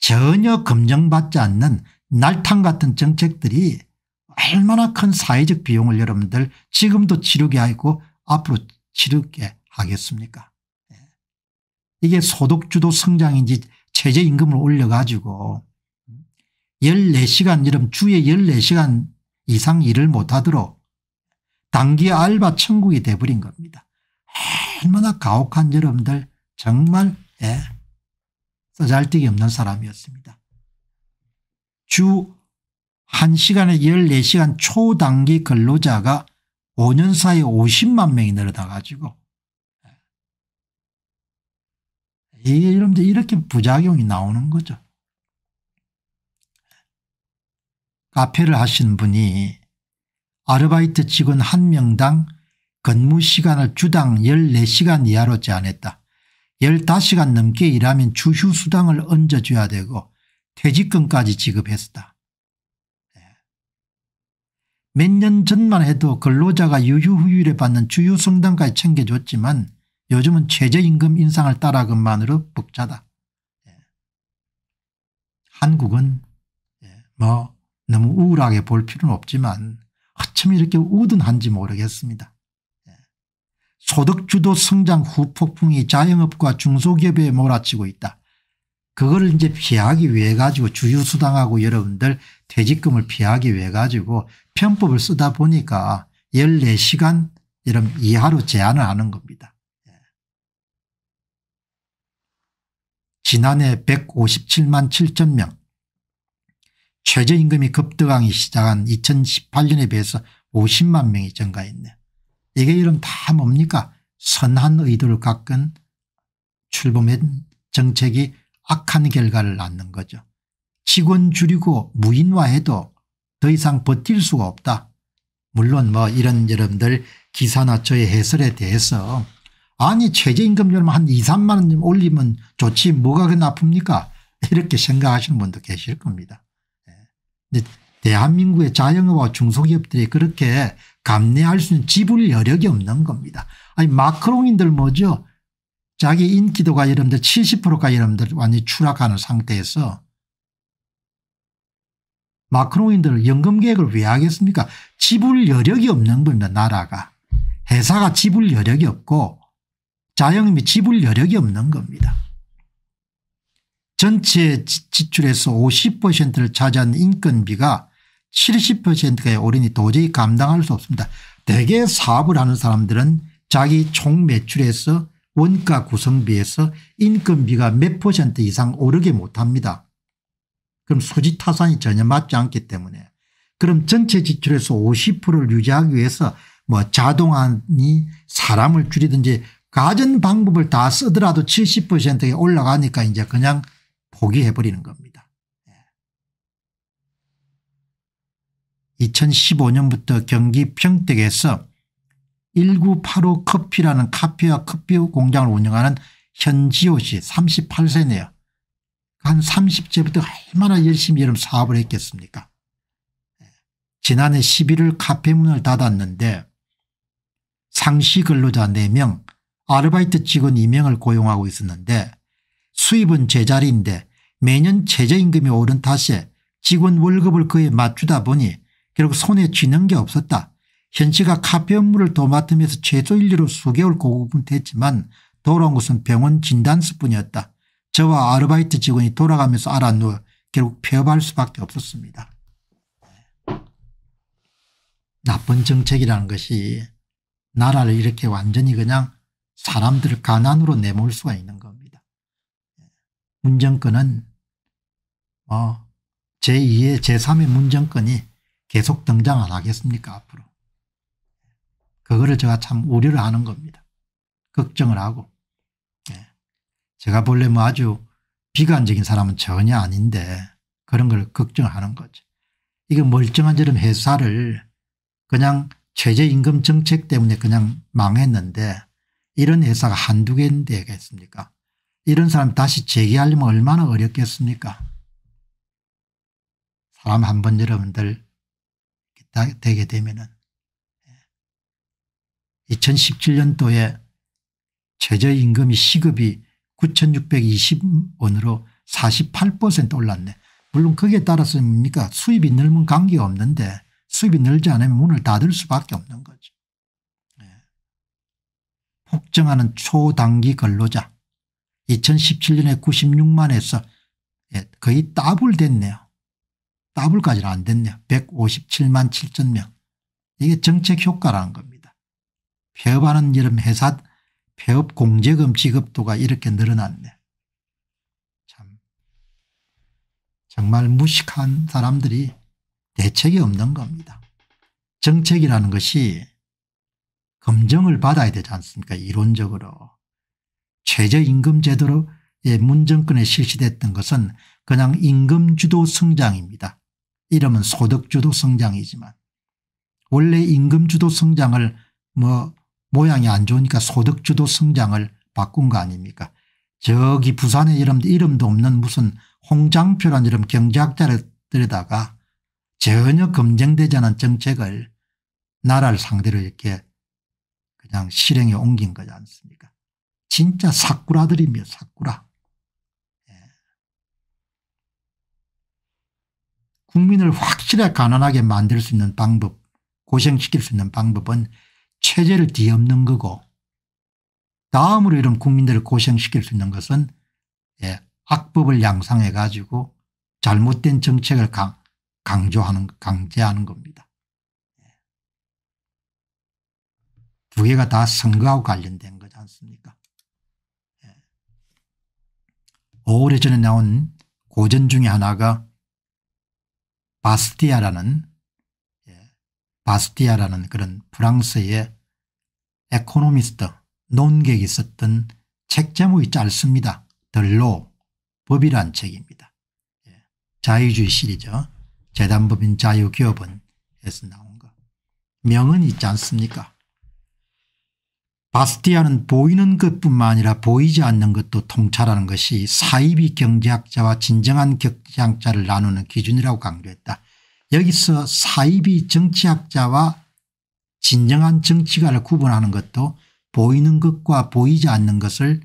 전혀 검증받지 않는 날탕 같은 정책들이 얼마나 큰 사회적 비용을 여러분들 지금도 치르게 하고 앞으로 치르게 하겠습니까 예. 이게 소득주도 성장인지 최저임금을 올려가지고 14시간 이름 주에 14시간 이상 일을 못하도록 단기 알바 천국이 돼버린 겁니다. 얼마나 가혹한 여러분들 정말 예, 쓰잘데기 없는 사람이었습니다. 주 1시간에 14시간 초단기 근로자가 5년 사이에 50만 명이 늘어나가지고 예. 여러분들 이렇게 부작용이 나오는 거죠. 카페를 하시 분이 아르바이트 직원 한 명당 근무 시간을 주당 14시간 이하로 제한했다. 15시간 넘게 일하면 주휴수당을 얹어줘야 되고 퇴직금까지 지급했다. 네. 몇년 전만 해도 근로자가 유휴후유를 받는 주휴성당까지 챙겨줬지만 요즘은 최저임금 인상을 따라 것만으로 벅자다 네. 한국은 네, 뭐 너무 우울하게 볼 필요는 없지만 어쩜 이렇게 우둔한지 모르겠습니다. 소득주도 성장 후폭풍이 자영업과 중소기업에 몰아치고 있다. 그거를 이제 피하기 위해 가지고 주유수당하고 여러분들 퇴직금을 피하기 위해 가지고 편법을 쓰다 보니까 14시간 이런 이하로 제한을 하는 겁니다. 예. 지난해 157만 7천 명 최저임금이 급등하기 시작한 2018년에 비해서 50만 명이 증가했네. 요 이게 이름 다 뭡니까 선한 의도를 깎은 출범의 정책이 악한 결과를 낳는 거죠. 직원 줄이고 무인화해도 더 이상 버틸 수가 없다. 물론 뭐 이런 여러분들 기사나 저의 해설에 대해서 아니 최저임금 률러한 2, 3만 원 올리면 좋지 뭐가 그 나쁩니까 이렇게 생각하시는 분도 계실 겁니다. 예. 대한민국의 자영업과 중소기업들이 그렇게 감내할 수 있는 지불 여력이 없는 겁니다. 아니 마크롱인들 뭐죠. 자기 인기도가 여러분들 70%가 여러분들 완전히 추락하는 상태에서 마크롱인들 연금 계획을 왜 하겠습니까 지불 여력이 없는 겁니다 나라가 회사가 지불 여력이 없고 자영업이 지불 여력이 없는 겁니다. 전체 지출에서 50%를 차지한 인건비가 70%가의 오른이 도저히 감당할 수 없습니다. 대개 사업을 하는 사람들은 자기 총 매출에서 원가 구성비에서 인건비가 몇 퍼센트 이상 오르게 못합니다. 그럼 수지 타산이 전혀 맞지 않기 때문에 그럼 전체 지출에서 50%를 유지하기 위해서 뭐자동화니 사람을 줄이든지 가전 방법을 다 쓰더라도 70%에 올라가니까 이제 그냥 포기해버리는 겁니다. 2015년부터 경기 평택에서 1985 커피라는 카페와 커피 공장을 운영하는 현지호 씨 38세네요. 한 30세부터 얼마나 열심히 이런 사업을 했겠습니까. 예. 지난해 11월 카페 문을 닫았는데 상시 근로자 4명 아르바이트 직원 2명을 고용하고 있었는데 수입은 제자리인데 매년 최저임금이 오른 탓에 직원 월급을 그에 맞추다 보니 결국 손에 쥐는 게 없었다. 현씨가 카페 업무를 도맡으면서 최소 인류로 수개월 고군분투지만 돌아온 것은 병원 진단서뿐이었다. 저와 아르바이트 직원이 돌아가면서 알아누워 결국 폐업할 수밖에 없었습니다. 나쁜 정책이라는 것이 나라를 이렇게 완전히 그냥 사람들을 가난으로 내몰 수가 있는 겁니다. 문정권은 어 뭐 제2의 제3의 문정권이 계속 등장 안 하겠습니까 앞으로. 그거를 제가 참 우려를 하는 겁니다. 걱정을 하고. 예. 제가 본래 뭐 아주 비관적인 사람은 전혀 아닌데 그런 걸 걱정하는 거죠. 이거 멀쩡한 저런 회사를 그냥 최저임금 정책 때문에 그냥 망했는데 이런 회사가 한두 개인되겠습니까 이런 사람 다시 재기하려면 얼마나 어렵겠습니까 사람 한 번 여러분들 되게 되면은 2017년도에 예. 최저임금이 시급이 9,620원으로 48% 올랐네. 물론 거기에 따라서 뭡니까 수입이 늘면 관계 없는데 수입이 늘지 않으면 문을 닫을 수밖에 없는 거죠. 예. 폭증하는 초단기 근로자 2017년에 96만에서 예, 거의 더블 됐네요. 더블까지는 안 됐네요. 157만 7천 명. 이게 정책 효과라는 겁니다. 폐업하는 이름 회사 폐업 공제금 지급도가 이렇게 늘어났네. 참 정말 무식한 사람들이 대책이 없는 겁니다. 정책이라는 것이 검증을 받아야 되지 않습니까 이론적으로. 최저임금 제도로 예, 문정권에 실시됐던 것은 그냥 임금 주도 성장입니다. 이름은 소득주도 성장이지만 원래 임금주도 성장을 뭐 모양이 안 좋으니까 소득주도 성장을 바꾼 거 아닙니까 저기 부산의 이름도 이름도 없는 무슨 홍장표란 이름 경제학자를 들여다가 전혀 검증되지 않은 정책을 나라를 상대로 이렇게 그냥 실행에 옮긴 거지 않습니까 진짜 사쿠라들이며 사쿠라 국민을 확실하게 가난하게 만들 수 있는 방법 고생시킬 수 있는 방법은 체제를 뒤엎는 거고 다음으로 이런 국민들을 고생시킬 수 있는 것은 예, 악법을 양상해 가지고 잘못된 정책을 강, 강조하는 강제하는 겁니다. 예. 두 개가 다 선거하고 관련된 거지 않습니까 예. 오래전에 나온 고전 중에 하나가 바스티아라는 예, 바스티아라는 그런 프랑스의 에코노미스트 논객이 썼던 책 제목이 짧습니다. 덜로 법이란 책입니다. 예, 자유주의 시리즈 재단법인 자유기업은 에서 나온 거. 명은 있지 않습니까 바스티아는 보이는 것뿐만 아니라 보이지 않는 것도 통찰하는 것이 사이비 경제학자와 진정한 경제학자를 나누는 기준이라고 강조했다. 여기서 사이비 정치학자와 진정한 정치가를 구분하는 것도 보이는 것과 보이지 않는 것을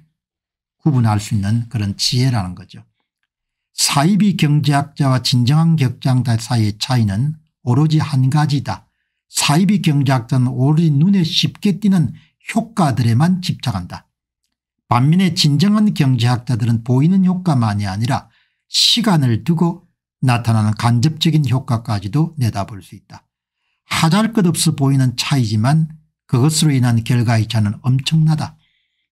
구분할 수 있는 그런 지혜라는 거죠. 사이비 경제학자와 진정한 격장학자 사이의 차이는 오로지 한 가지다. 사이비 경제학자는 오로지 눈에 쉽게 띄는 효과들에만 집착한다. 반면에 진정한 경제학자들은 보이는 효과만이 아니라 시간을 두고 나타나는 간접적인 효과까지도 내다볼 수 있다. 하잘 것 없어 보이는 차이지만 그것으로 인한 결과의 차는 엄청나다.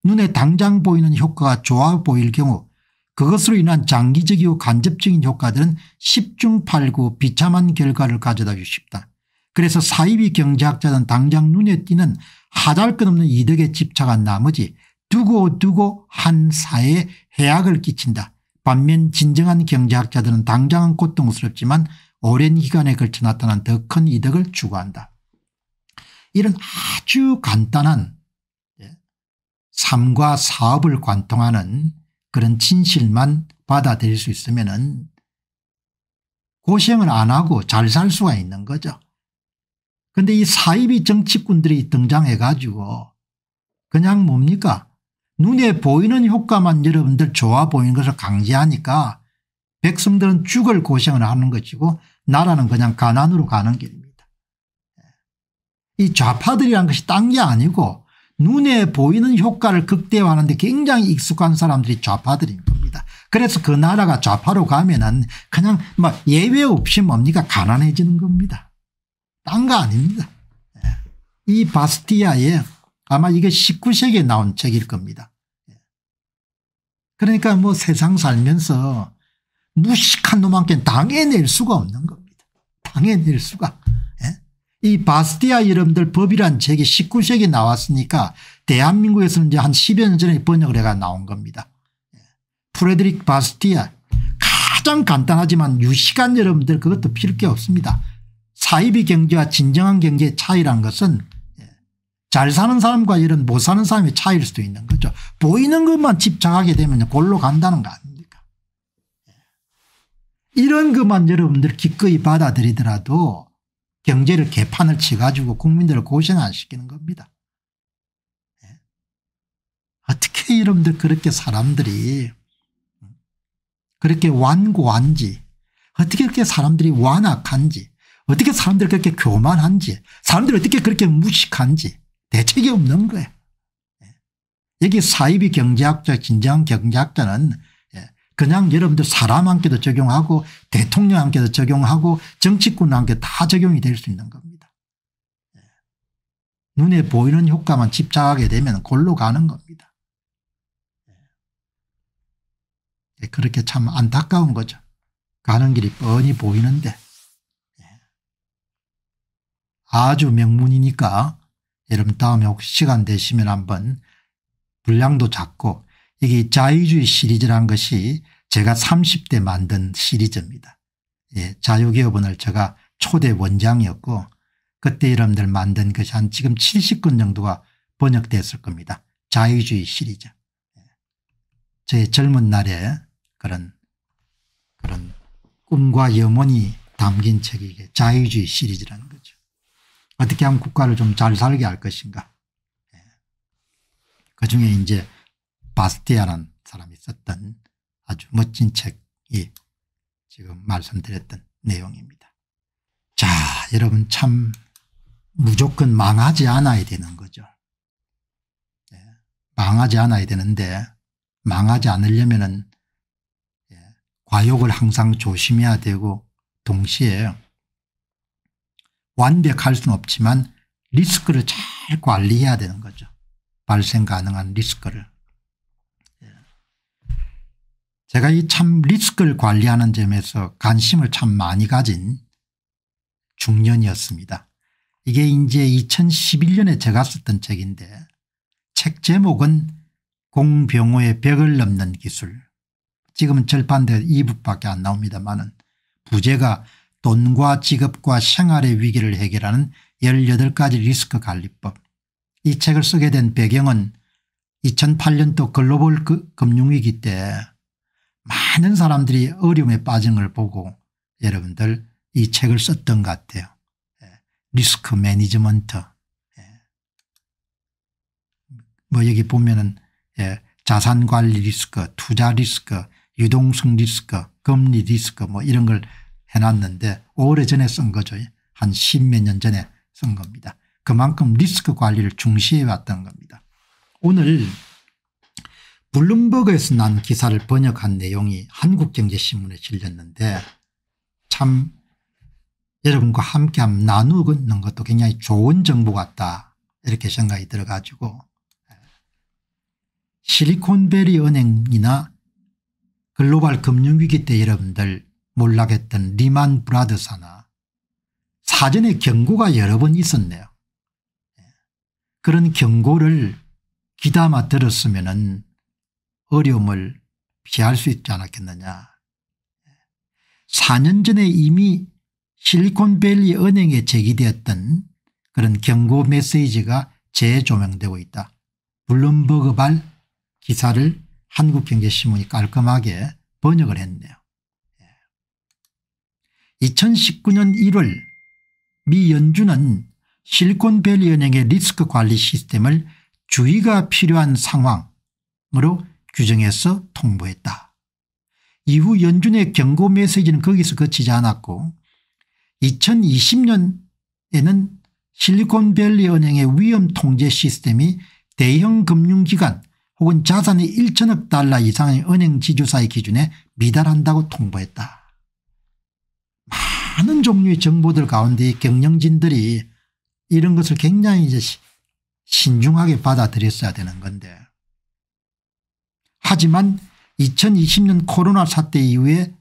눈에 당장 보이는 효과가 좋아 보일 경우 그것으로 인한 장기적이고 간접적인 효과들은 10중8구 비참한 결과를 가져다 주십다. 그래서 사이비 경제학자는 당장 눈에 띄는 하잘 것 없는 이득에 집착한 나머지 두고두고 한 사회에 해악을 끼친다. 반면 진정한 경제학자들은 당장은 고통스럽지만 오랜 기간에 걸쳐 나타난 더 큰 이득을 추구한다. 이런 아주 간단한 예, 삶과 사업을 관통하는 그런 진실만 받아들일 수 있으면 고생을 안 하고 잘 살 수가 있는 거죠. 그런데 이 사이비 정치꾼들이 등장해 가지고 그냥 뭡니까 눈에 보이는 효과만 여러분들 좋아 보이는 것을 강제하니까 백성들은 죽을 고생을 하는 것이고 나라는 그냥 가난으로 가는 길입니다. 예. 이 좌파들이란 것이 딴 게 아니고 눈에 보이는 효과를 극대화하는데 굉장히 익숙한 사람들이 좌파들인 겁니다. 그래서 그 나라가 좌파로 가면은 그냥 막 뭐 예외 없이 뭡니까 가난해지는 겁니다. 딴거 아닙니다. 예. 이 바스티아에 아마 이게 19세기에 나온 책일 겁니다. 예. 그러니까 뭐 세상 살면서 무식한 놈한테 당해낼 수가 없는 겁니다. 당해낼 수가. 예. 이 바스티아 이름들 법이란 책이 19세기에 나왔으니까 대한민국에서는 이제 한 10여 년 전에 번역을 해가 나온 겁니다. 프레드릭 바스티아 가장 간단하지만 유식한 여러분들 그것도 필요 게 없습니다. 사이비 경제와 진정한 경제의 차이란 것은 잘 사는 사람과 이런 못 사는 사람의 차이일 수도 있는 거죠. 보이는 것만 집착하게 되면 골로 간다는 거 아닙니까? 이런 것만 여러분들 기꺼이 받아들이더라도 경제를 개판을 치가지고 국민들을 고생 안 시키는 겁니다. 어떻게 여러분들 그렇게 사람들이 그렇게 완고한지 어떻게 그렇게 사람들이 완악한지 어떻게 사람들 그렇게 교만한지 사람들이 어떻게 그렇게 무식한지 대책이 없는 거예요. 예. 여기 사이비 경제학자 진정 경제학자는 예, 그냥 여러분들 사람한테도 적용하고 대통령한테도 적용하고 정치권한테 다 적용이 될 수 있는 겁니다. 예. 눈에 보이는 효과만 집착하게 되면 골로 가는 겁니다. 그렇게 참 안타까운 거죠. 가는 길이 뻔히 보이는데 아주 명문이니까 여러분 다음에 혹 시간 시 되시면 한 번 분량도 작고 이게 자유주의 시리즈란 것이 제가 30대 만든 시리즈입니다. 예, 자유개업원을 제가 초대 원장이었고 그때 여러분들 만든 것이 한 지금 70권 정도가 번역됐을 겁니다. 자유주의 시리즈. 예, 제 젊은 날에 그런 그런 꿈과 염원이 담긴 책이 자유주의 시리즈라는 거죠. 어떻게 하면 국가를 좀 잘 살게 할 것인가. 예. 그 중에 이제 바스티아라는 사람이 썼던 아주 멋진 책이 지금 말씀드렸던 내용입니다. 자, 여러분 참 무조건 망하지 않아야 되는 거죠. 예, 망하지 않아야 되는데 망하지 않으려면 예, 과욕을 항상 조심해야 되고 동시에 완벽할 수는 없지만 리스크를 잘 관리해야 되는 거죠. 발생 가능한 리스크를. 예. 제가 이 참 리스크를 관리하는 점에서 관심을 참 많이 가진 중년이었습니다. 이게 이제 2011년에 제가 썼던 책인데 책 제목은 공병호의 벽을 넘는 기술. 지금은 절반대 2부밖에 안 나옵니다만은 부제가 돈과 직업과 생활의 위기를 해결하는 18가지 리스크 관리법. 이 책을 쓰게 된 배경은 2008년도 글로벌 그 금융위기 때 많은 사람들이 어려움에 빠진 걸 보고 여러분들 이 책을 썼던 것 같아요. 예, 리스크 매니지먼트. 예. 뭐 여기 보면은 예, 자산관리 리스크, 투자 리스크, 유동성 리스크, 금리 리스크 뭐 이런 걸 해놨는데 오래전에 쓴 거죠. 한 십몇 년 전에 쓴 겁니다. 그만큼 리스크 관리를 중시해 왔던 겁니다. 오늘 블룸버그에서 난 기사를 번역한 내용이 한국경제신문에 실렸는데 참 여러분과 함께 나누는 것도 굉장히 좋은 정보 같다 이렇게 생각이 들어가지고 실리콘베리 은행이나 글로벌 금융위기 때 여러분들 몰락했던 리만 브라더사나 사전에 경고가 여러 번 있었네요. 그런 경고를 기담아 들었으면 어려움을 피할 수 있지 않았겠느냐. 4년 전에 이미 실리콘밸리 은행에 제기되었던 그런 경고 메시지가 재조명되고 있다. 블룸버그발 기사를 한국경제신문이 깔끔하게 번역을 했네요. 2019년 1월 미 연준은 실리콘밸리 은행의 리스크 관리 시스템을 주의가 필요한 상황으로 규정해서 통보했다. 이후 연준의 경고 메시지는 거기서 거치지 않았고 2020년에는 실리콘밸리 은행의 위험 통제 시스템이 대형 금융기관 혹은 자산의 1천억 달러 이상의 은행 지주사의 기준에 미달한다고 통보했다. 많은 종류의 정보들 가운데 경영진들이 이런 것을 굉장히 이제 신중하게 받아들였어야 되는 건데 하지만 2020년 코로나 사태 이후에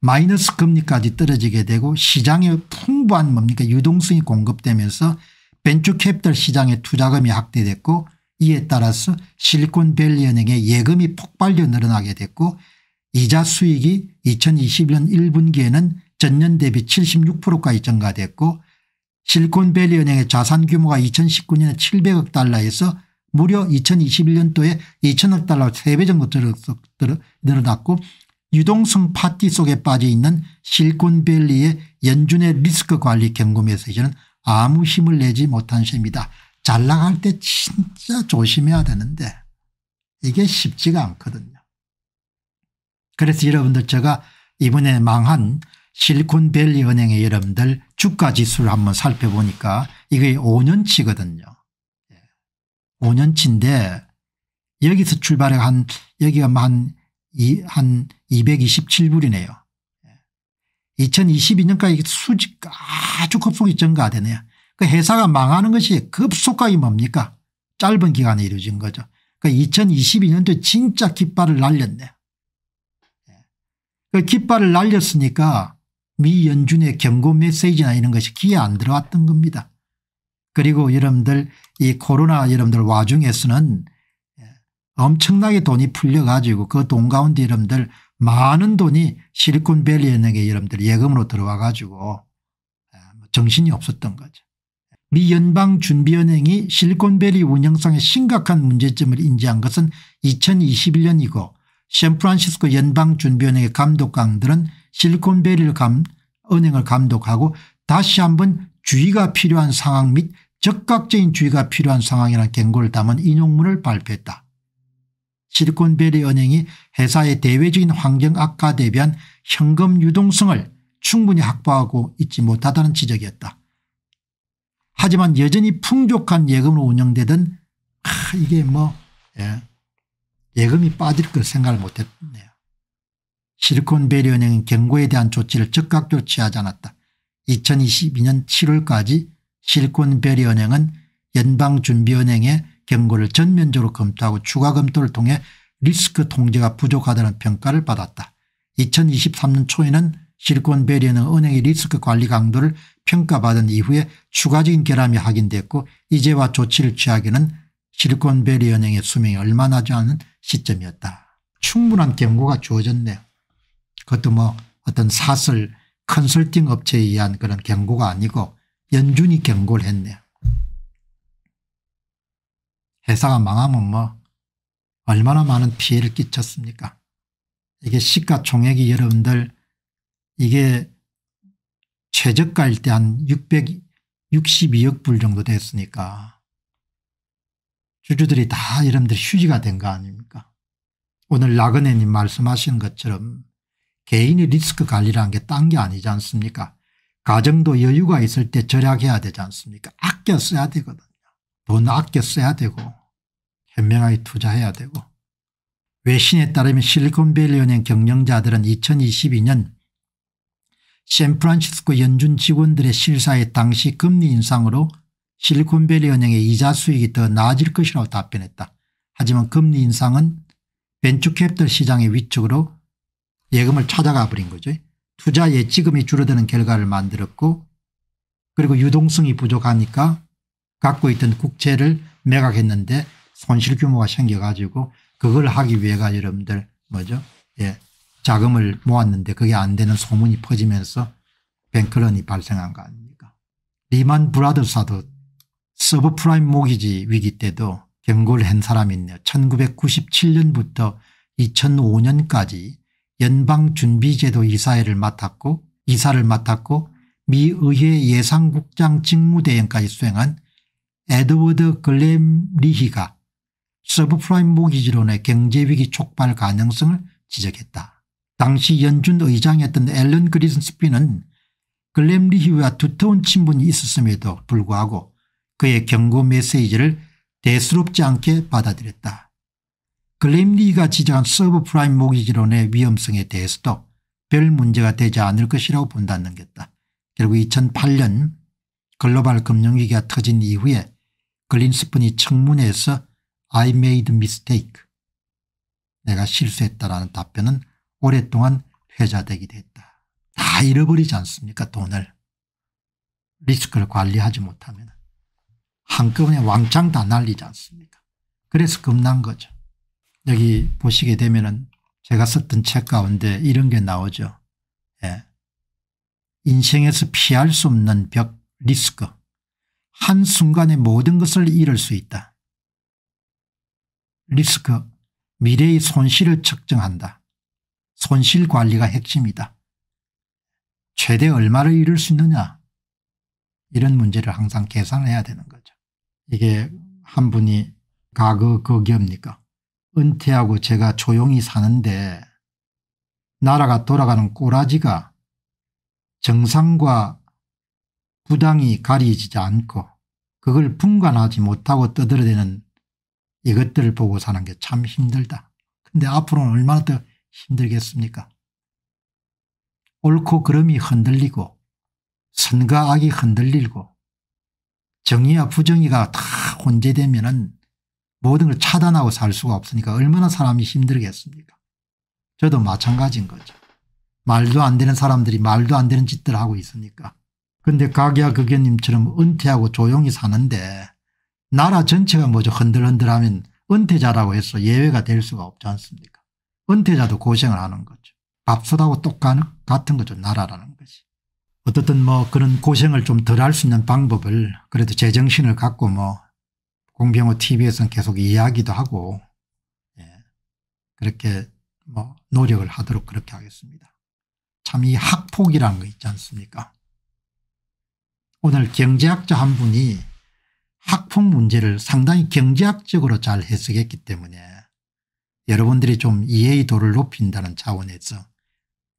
마이너스 금리까지 떨어지게 되고 시장에 풍부한 뭡니까 유동성이 공급되면서 벤처캐피털 시장의 투자금이 확대됐고 이에 따라서 실리콘밸리은행의 예금이 폭발적으로 늘어나게 됐고 이자 수익이 2021년 1분기에는 전년 대비 76%까지 증가됐고 실리콘밸리 은행의 자산 규모가 2019년에 700억 달러에서 무려 2021년도에 2 0 0 0억 달러 3배 정도 늘어났고 유동성 파티 속에 빠져 있는 실리콘밸리의 연준의 리스크 관리 경고 메시지는 아무 힘을 내지 못한 셈이다. 잘 나갈 때 진짜 조심해야 되는데 이게 쉽지가 않거든요. 그래서 여러분들 제가 이번에 망한 실리콘밸리 은행의 여러분들 주가지수를 한번 살펴보니까 이게 5년치거든요. 5년치인데 예. 여기서 출발해 한 여기가 뭐 한, 한 227불이네요. 2022년까지 예. 수직 아주 급속히 증가되네요. 그 회사가 망하는 것이 급속하게 뭡니까 짧은 기간에 이루어진 거죠. 그 2022년도 에 진짜 깃발을 날렸네요. 예. 그 깃발을 날렸으니까 미 연준의 경고 메시지나 이런 것이 귀에 안 들어왔던 겁니다. 그리고 여러분들 이 코로나 여러분들 와중에서는 예, 엄청나게 돈이 풀려가지고 그 돈 가운데 여러분들 많은 돈이 실리콘밸리에 게 여러분들 예금으로 들어와 가지고 예, 뭐 정신이 없었던 거죠. 미 연방준비은행이 실리콘밸리 운영상의 심각한 문제점을 인지한 것은 2021년이고 샌프란시스코 연방준비은행의 감독관들은 실리콘밸리를 감, 은행을 감독하고 다시 한번 주의가 필요한 상황 및 적극적인 주의가 필요한 상황이라는 경고를 담은 인용문을 발표했다. 실리콘밸리 은행이 회사의 대외적인 환경 악화 대비한 현금 유동성을 충분히 확보하고 있지 못하다는 지적이었다. 하지만 여전히 풍족한 예금으로 운영되던 아 이게 뭐 예. 예금이 빠질 걸 생각을 못했네요. 실리콘베리 은행은 경고에 대한 조치를 즉각적으하지 않았다. 2022년 7월까지 실리콘베리 은행은 연방준비은행의 경고를 전면적으로 검토하고 추가 검토를 통해 리스크 통제가 부족하다는 평가를 받았다. 2023년 초에는 실리콘베리은행 은행의 리스크 관리 강도를 평가받은 이후에 추가적인 결함이 확인됐고 이제와 조치를 취하기는 실리콘베리 은행의 수명이 얼마 나지 않은 시점이었다. 충분한 경고가 주어졌네요. 그것도 뭐 어떤 사설 컨설팅 업체에 의한 그런 경고가 아니고 연준이 경고를 했네요. 회사가 망하면 뭐 얼마나 많은 피해를 끼쳤습니까 이게 시가총액이 여러분들 이게 최저가일 때 한 662억 불 정도 됐으니까 주주들이 다 여러분들 휴지가 된 거 아닙니까 오늘 나그네님 말씀하신 것처럼 개인이 리스크 관리라는 게 딴 게 아니지 않습니까 가정도 여유가 있을 때 절약해야 되지 않습니까 아껴 써야 되거든요 돈 아껴 써야 되고 현명하게 투자해야 되고 외신에 따르면 실리콘밸리 은행 경영자들은 2022년 샌프란시스코 연준 직원들의 실사의 당시 금리 인상으로 실리콘밸리 은행의 이자 수익이 더 나아질 것이라고 답변했다. 하지만 금리 인상은 벤츠캐피털 시장의 위축으로 예금을 찾아가 버린 거죠. 투자 예치금이 줄어드는 결과를 만들었고 그리고 유동성이 부족하니까 갖고 있던 국채를 매각했는데 손실 규모가 생겨가지고 그걸 하기 위해가 여러분들 뭐죠 예 자금을 모았는데 그게 안 되는 소문이 퍼지면서 뱅크런이 발생한 거 아닙니까 리만 브라더사도 서브프라임 모기지 위기 때도 경고를 한 사람이 있네요 1997년부터 2005년까지 연방준비제도 이사회를 맡았고 이사를 맡았고 미 의회 예상국장 직무대행까지 수행한 에드워드 글램 리히가 서브프라임 모기지론의 경제위기 촉발 가능성을 지적했다. 당시 연준 의장이었던 앨런 그리슨스피는 글램 리히와 두터운 친분이 있었음에도 불구하고 그의 경고 메시지를 대수롭지 않게 받아들였다. 글램리가 지적한 서브프라임 모기지론의 위험성에 대해서도 별 문제가 되지 않을 것이라고 본다는겠다. 결국 2008년 글로벌 금융위기가 터진 이후에 글린스푼이 청문회에서 I made mistake 내가 실수했다라는 답변은 오랫동안 회자되기도 다다 잃어버리지 않습니까 돈을. 리스크를 관리하지 못하면 한꺼번에 왕창 다 날리지 않습니까 그래서 겁난 거죠. 여기 보시게 되면은 제가 썼던 책 가운데 이런 게 나오죠. 예. 인생에서 피할 수 없는 벽 리스크. 한순간에 모든 것을 잃을 수 있다. 리스크. 미래의 손실을 측정한다. 손실 관리가 핵심이다. 최대 얼마를 잃을 수 있느냐 이런 문제를 항상 계산해야 되는 거죠. 이게 한 분이 과거 거기입니까 은퇴하고 제가 조용히 사는데 나라가 돌아가는 꼬라지가 정상과 부당이 가리지 않고 그걸 분간하지 못하고 떠들어대는 이것들을 보고 사는 게 참 힘들다. 근데 앞으로는 얼마나 더 힘들겠습니까? 옳고 그름이 흔들리고 선과 악이 흔들리고 정의와 부정의가 다 혼재되면 은 모든 걸 차단하고 살 수가 없으니까 얼마나 사람이 힘들겠습니까. 저도 마찬가지인 거죠. 말도 안 되는 사람들이 말도 안 되는 짓들 하고 있으니까. 근데 가야 극연님처럼 은퇴하고 조용히 사는데 나라 전체가 뭐죠 흔들흔들하면 은퇴자라고 해서 예외가 될 수가 없지 않습니까. 은퇴자도 고생을 하는 거죠. 밥솥하고 똑같은 거죠 나라라는 것이. 어떻든 뭐 그런 고생을 좀 덜 할 수 있는 방법을 그래도 제정신을 갖고 뭐 공병호 TV에서는 계속 이야기도 하고 예. 그렇게 뭐 노력을 하도록 그렇게 하겠습니다. 참 이 학폭이라는 거 있지 않습니까 오늘 경제학자 한 분이 학폭 문제를 상당히 경제학적으로 잘 해석했기 때문에 여러분들이 좀 이해의 도를 높인다는 차원에서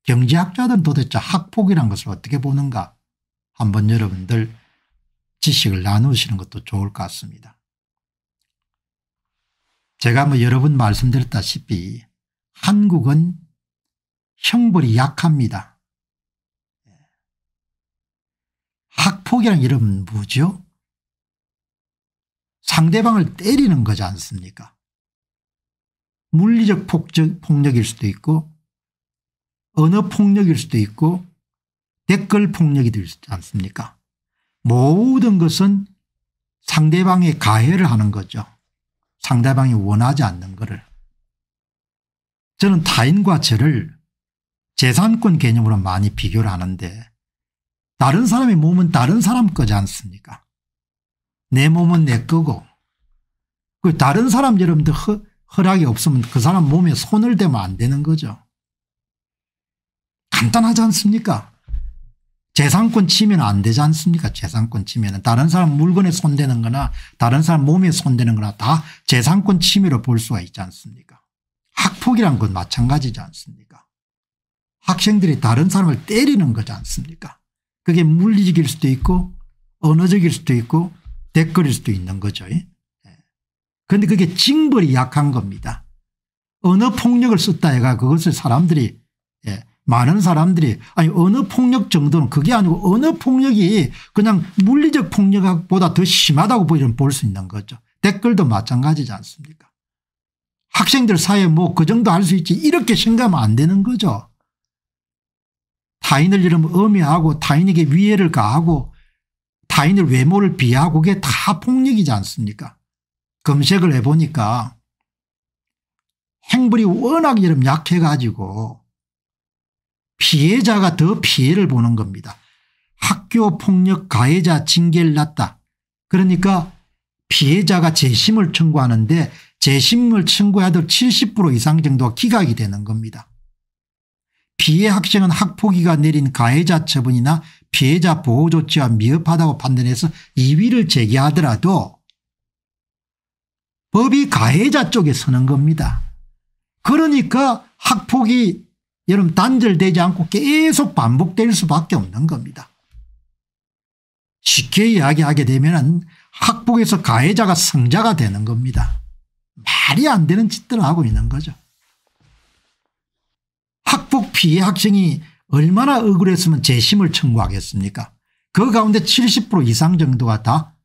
경제학자들은 도대체 학폭이란 것을 어떻게 보는가 한번 여러분들 지식을 나누시는 것도 좋을 것 같습니다. 제가 뭐 여러 번 말씀드렸다시피 한국은 형벌이 약합니다. 학폭이란 이름은 뭐죠? 상대방을 때리는 거지 않습니까? 물리적 폭적, 폭력일 수도 있고 언어 폭력일 수도 있고 댓글 폭력이 될 수 있지 않습니까? 모든 것은 상대방의 가해를 하는 거죠. 상대방이 원하지 않는 것을 저는 타인과 저를 재산권 개념으로 많이 비교를 하는데 다른 사람의 몸은 다른 사람 거지 않습니까 내 몸은 내 거고 그 다른 사람 여러분들 허, 허락이 없으면 그 사람 몸에 손을 대면 안 되는 거죠. 간단하지 않습니까 재산권 치면 안 되지 않습니까 재산권 치면 다른 사람 물건에 손대는 거나 다른 사람 몸에 손대는 거나 다 재산권 침해로 볼 수가 있지 않습니까 학폭이란 건 마찬가지지 않습니까 학생들이 다른 사람을 때리는 거지 않습니까 그게 물리적일 수도 있고 언어적일 수도 있고 댓글일 수도 있는 거죠 예. 그런데 그게 징벌이 약한 겁니다 언어폭력을 썼다 해가 그것을 사람들이 예, 많은 사람들이 아니 어느 폭력 정도는 그게 아니고 어느 폭력이 그냥 물리적 폭력보다 더 심하다고 볼 수 있는 거죠. 댓글도 마찬가지지 않습니까 학생들 사이에 뭐 그 정도 할 수 있지 이렇게 생각하면 안 되는 거죠. 타인을 이름 의미하고 타인에게 위해를 가하고 타인의 외모를 비하고 그게 다 폭력이지 않습니까 검색을 해보니까 행불이 워낙 이름 약해가지고 피해자가 더 피해를 보는 겁니다. 학교 폭력 가해자 징계를 났다. 그러니까 피해자가 재심을 청구하는데 재심을 청구하도70% 이상 정도가 기각이 되는 겁니다. 피해 학생은 학폭위가 내린 가해자 처분이나 피해자 보호 조치와 미흡하다고 판단해서 2위를 제기하더라도 법이 가해자 쪽에 서는 겁니다. 그러니까 학폭위 여러분 단절되지 않고 계속 반복될 수밖에 없는 겁니다. 쉽게 이야기하게 되면 학폭에서 가해자가 성자가 되는 겁니다. 말이 안 되는 짓들을 하고 있는 거죠. 학폭 피해 학생이 얼마나 억울했으면 재심을 청구하겠습니까 그 가운데 70% 이상 정도가 다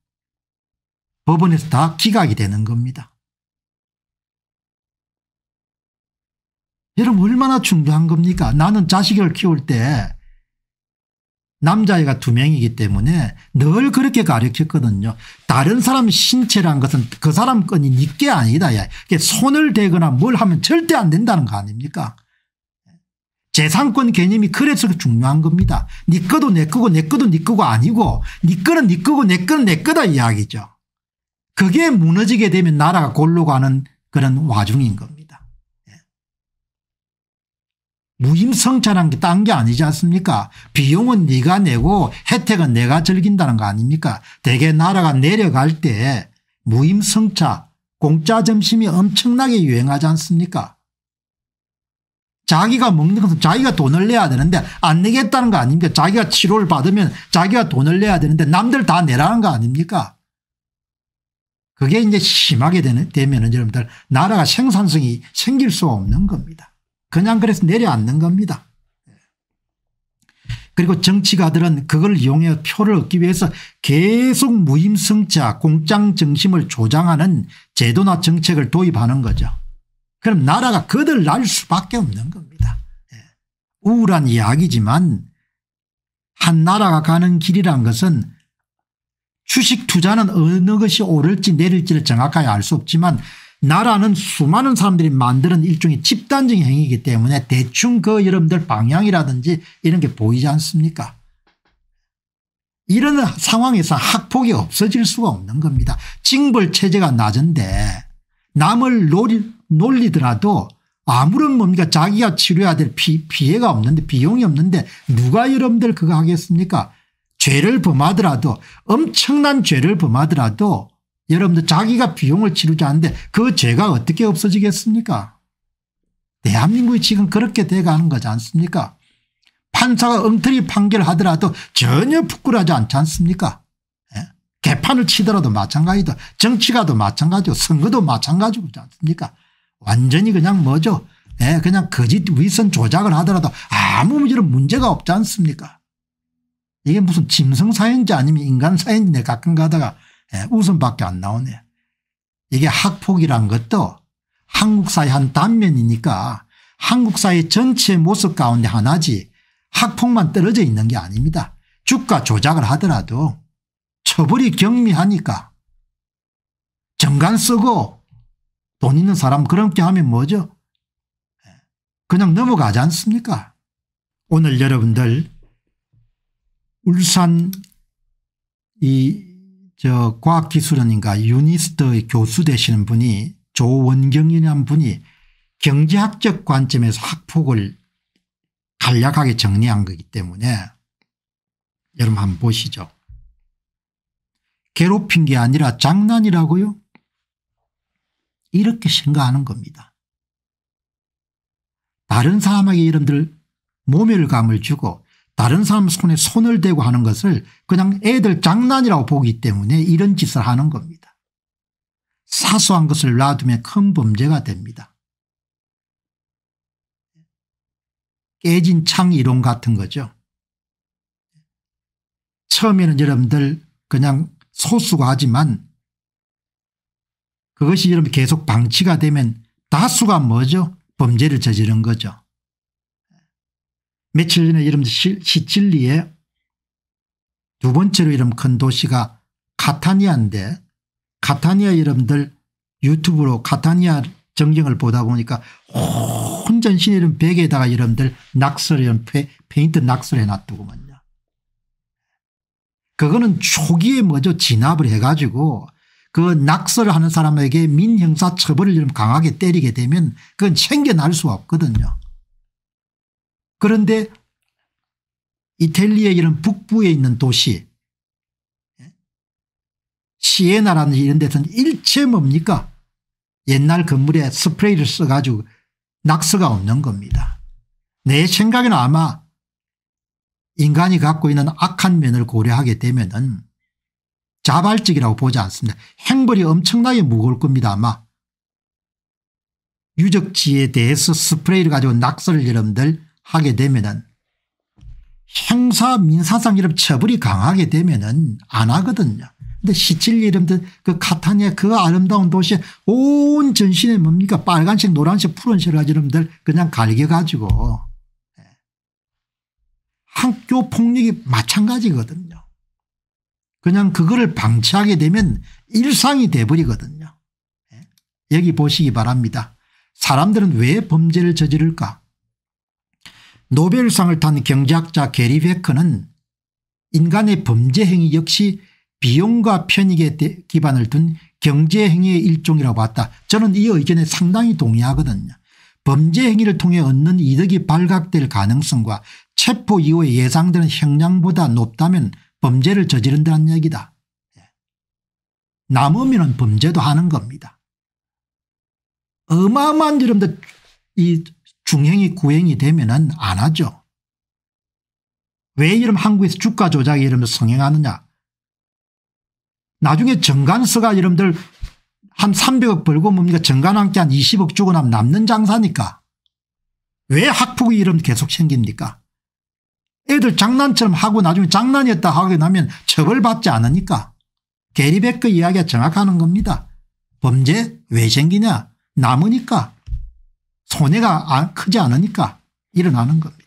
법원에서 다 기각이 되는 겁니다. 여러분 얼마나 중요한 겁니까 나는 자식을 키울 때 남자애가 두 명이기 때문에 늘 그렇게 가르쳤거든요. 다른 사람 신체란 것은 그 사람 건이 니게 아니다. 야. 손을 대거나 뭘 하면 절대 안 된다는 거 아닙니까? 재산권 개념이 그래서 중요한 겁니다. 니네 거도 내 거고 내 거도 니네 거고 아니고 니네 거는 니 거고 내 거는 내 거다 이야기죠. 그게 무너지게 되면 나라가 골로 가는 그런 와중인 겁니다. 무임승차라는 게딴 게 아니지 않습니까 비용은 네가 내고 혜택은 내가 즐긴다는 거 아닙니까 대개 나라가 내려갈 때 무임승차 공짜 점심이 엄청나게 유행하지 않습니까 자기가 먹는 것은 자기가 돈을 내야 되는데 안 내겠다는 거 아닙니까 자기가 치료를 받으면 자기가 돈을 내야 되는데 남들 다 내라는 거 아닙니까 그게 이제 심하게 되면 여러분들 나라가 생산성이 생길 수 없는 겁니다. 그냥 그래서 내려앉는 겁니다. 그리고 정치가들은 그걸 이용해 표를 얻기 위해서 계속 무임승차 공장정심을 조장하는 제도나 정책을 도입하는 거죠. 그럼 나라가 그들 날 수밖에 없는 겁니다. 예. 우울한 이야기지만 한 나라가 가는 길이란 것은 주식 투자는 어느 것이 오를지 내릴지를 정확하게 알 수 없지만 나라는 수많은 사람들이 만드는 일종의 집단적인 행위이기 때문에 대충 그 여러분들 방향이라든지 이런 게 보이지 않습니까 이런 상황에서 학폭이 없어질 수가 없는 겁니다. 징벌체제가 낮은데 남을 놀이, 놀리더라도 아무런 뭡니까 자기가 치료해야 될 피, 피해가 없는데 비용이 없는데 누가 여러분들 그거 하겠습니까 죄를 범하더라도 엄청난 죄를 범하더라도 여러분들 자기가 비용을 치르지 않는데 그 죄가 어떻게 없어지겠습니까? 대한민국이 지금 그렇게 돼가는 거지 않습니까? 판사가 엉터리 판결하더라도 전혀 부끄러워하지 않지 않습니까? 예? 개판을 치더라도 마찬가지다. 정치가도 마찬가지고 선거도 마찬가지지 않습니까? 완전히 그냥 뭐죠? 예, 그냥 거짓 위선 조작을 하더라도 아무 문제로 문제가 없지 않습니까? 이게 무슨 짐승사인지 아니면 인간사인지 가끔 가다가 예, 웃음밖에 안 나오네. 이게 학폭이란 것도 한국사의 한 단면이니까 한국사의 전체 모습 가운데 하나지 학폭만 떨어져 있는 게 아닙니다. 주가 조작을 하더라도 처벌이 경미하니까 정관 쓰고 돈 있는 사람 그렇게 하면 뭐죠? 예, 그냥 넘어가지 않습니까? 오늘 여러분들 울산 이저 과학기술원인가 유니스트의 교수 되시는 분이 조원경이라는 분이 경제학적 관점에서 학폭을 간략하게 정리한 거기 때문에 여러분 한번 보시죠. 괴롭힌 게 아니라 장난이라고요? 이렇게 생각하는 겁니다. 다른 사람에게 여러분들 모멸감을 주고 다른 사람 손에 손을 대고 하는 것을 그냥 애들 장난이라고 보기 때문에 이런 짓을 하는 겁니다. 사소한 것을 놔두면 큰 범죄가 됩니다. 깨진 창 이론 같은 거죠. 처음에는 여러분들 그냥 소수가 하지만 그것이 여러분 계속 방치가 되면 다수가 뭐죠? 범죄를 저지른 거죠. 며칠 전에 이름 시칠리에두 번째로 이름 큰 도시가 카타니아인데 카타니아 이름들 유튜브로 카타니아 전경을 보다 보니까 혼 전신 이름 베개에다가 이름들 낙서 이름 페, 페인트 낙서를 해놨더구먼요. 그거는 초기에 먼저 진압을 해가지고 그 낙서를 하는 사람에게 민형사 처벌을 강하게 때리게 되면 그건 챙겨날 수 없거든요. 그런데 이탈리아 이런 북부에 있는 도시 예? 시에나라는 이런 데서는 일체 뭡니까 옛날 건물에 스프레이를 써가지고 낙서가 없는 겁니다. 내 생각에는 아마 인간이 갖고 있는 악한 면을 고려하게 되면 은 자발적이라고 보지 않습니다. 행벌이 엄청나게 무거울 겁니다 아마. 유적지에 대해서 스프레이를 가지고 낙서를 여러분들 하게 되면은 형사 민사상 이런 처벌이 강하게 되면은 안 하거든요. 근데 시칠리 이름들 그 카타니아 그 아름다운 도시에 온 전신에 뭡니까 빨간색 노란색 푸른색 가지 이름들 그냥 갈겨가지고 예. 학교 폭력이 마찬가지거든요. 그냥 그거를 방치하게 되면 일상이 돼버리거든요. 예. 여기 보시기 바랍니다. 사람들은 왜 범죄를 저지를까 노벨상을 탄 경제학자 게리 베커는 인간의 범죄행위 역시 비용과 편익에 기반을 둔 경제행위의 일종이라고 봤다. 저는 이 의견에 상당히 동의하거든요. 범죄행위를 통해 얻는 이득이 발각될 가능성과 체포 이후에 예상되는 형량보다 높다면 범죄를 저지른다는 얘기다. 남으면 범죄도 하는 겁니다. 어마어마한 여러분들 이 중행이 구행이 되면 안 하죠. 왜 이런 한국에서 주가 조작 이름을 성행하느냐. 나중에 정관서가 이름들 한 300억 벌고 뭡니까 정관 함께 한 20억 주고 나면 남는 장사니까. 왜 학폭의 이름 계속 생깁니까? 애들 장난처럼 하고 나중에 장난이었다 하게 나면 처벌받지 않으니까. 게리베크 이야기가 정확하는 겁니다. 범죄 왜 생기냐? 남으니까. 손해가 아, 크지 않으니까 일어나는 겁니다.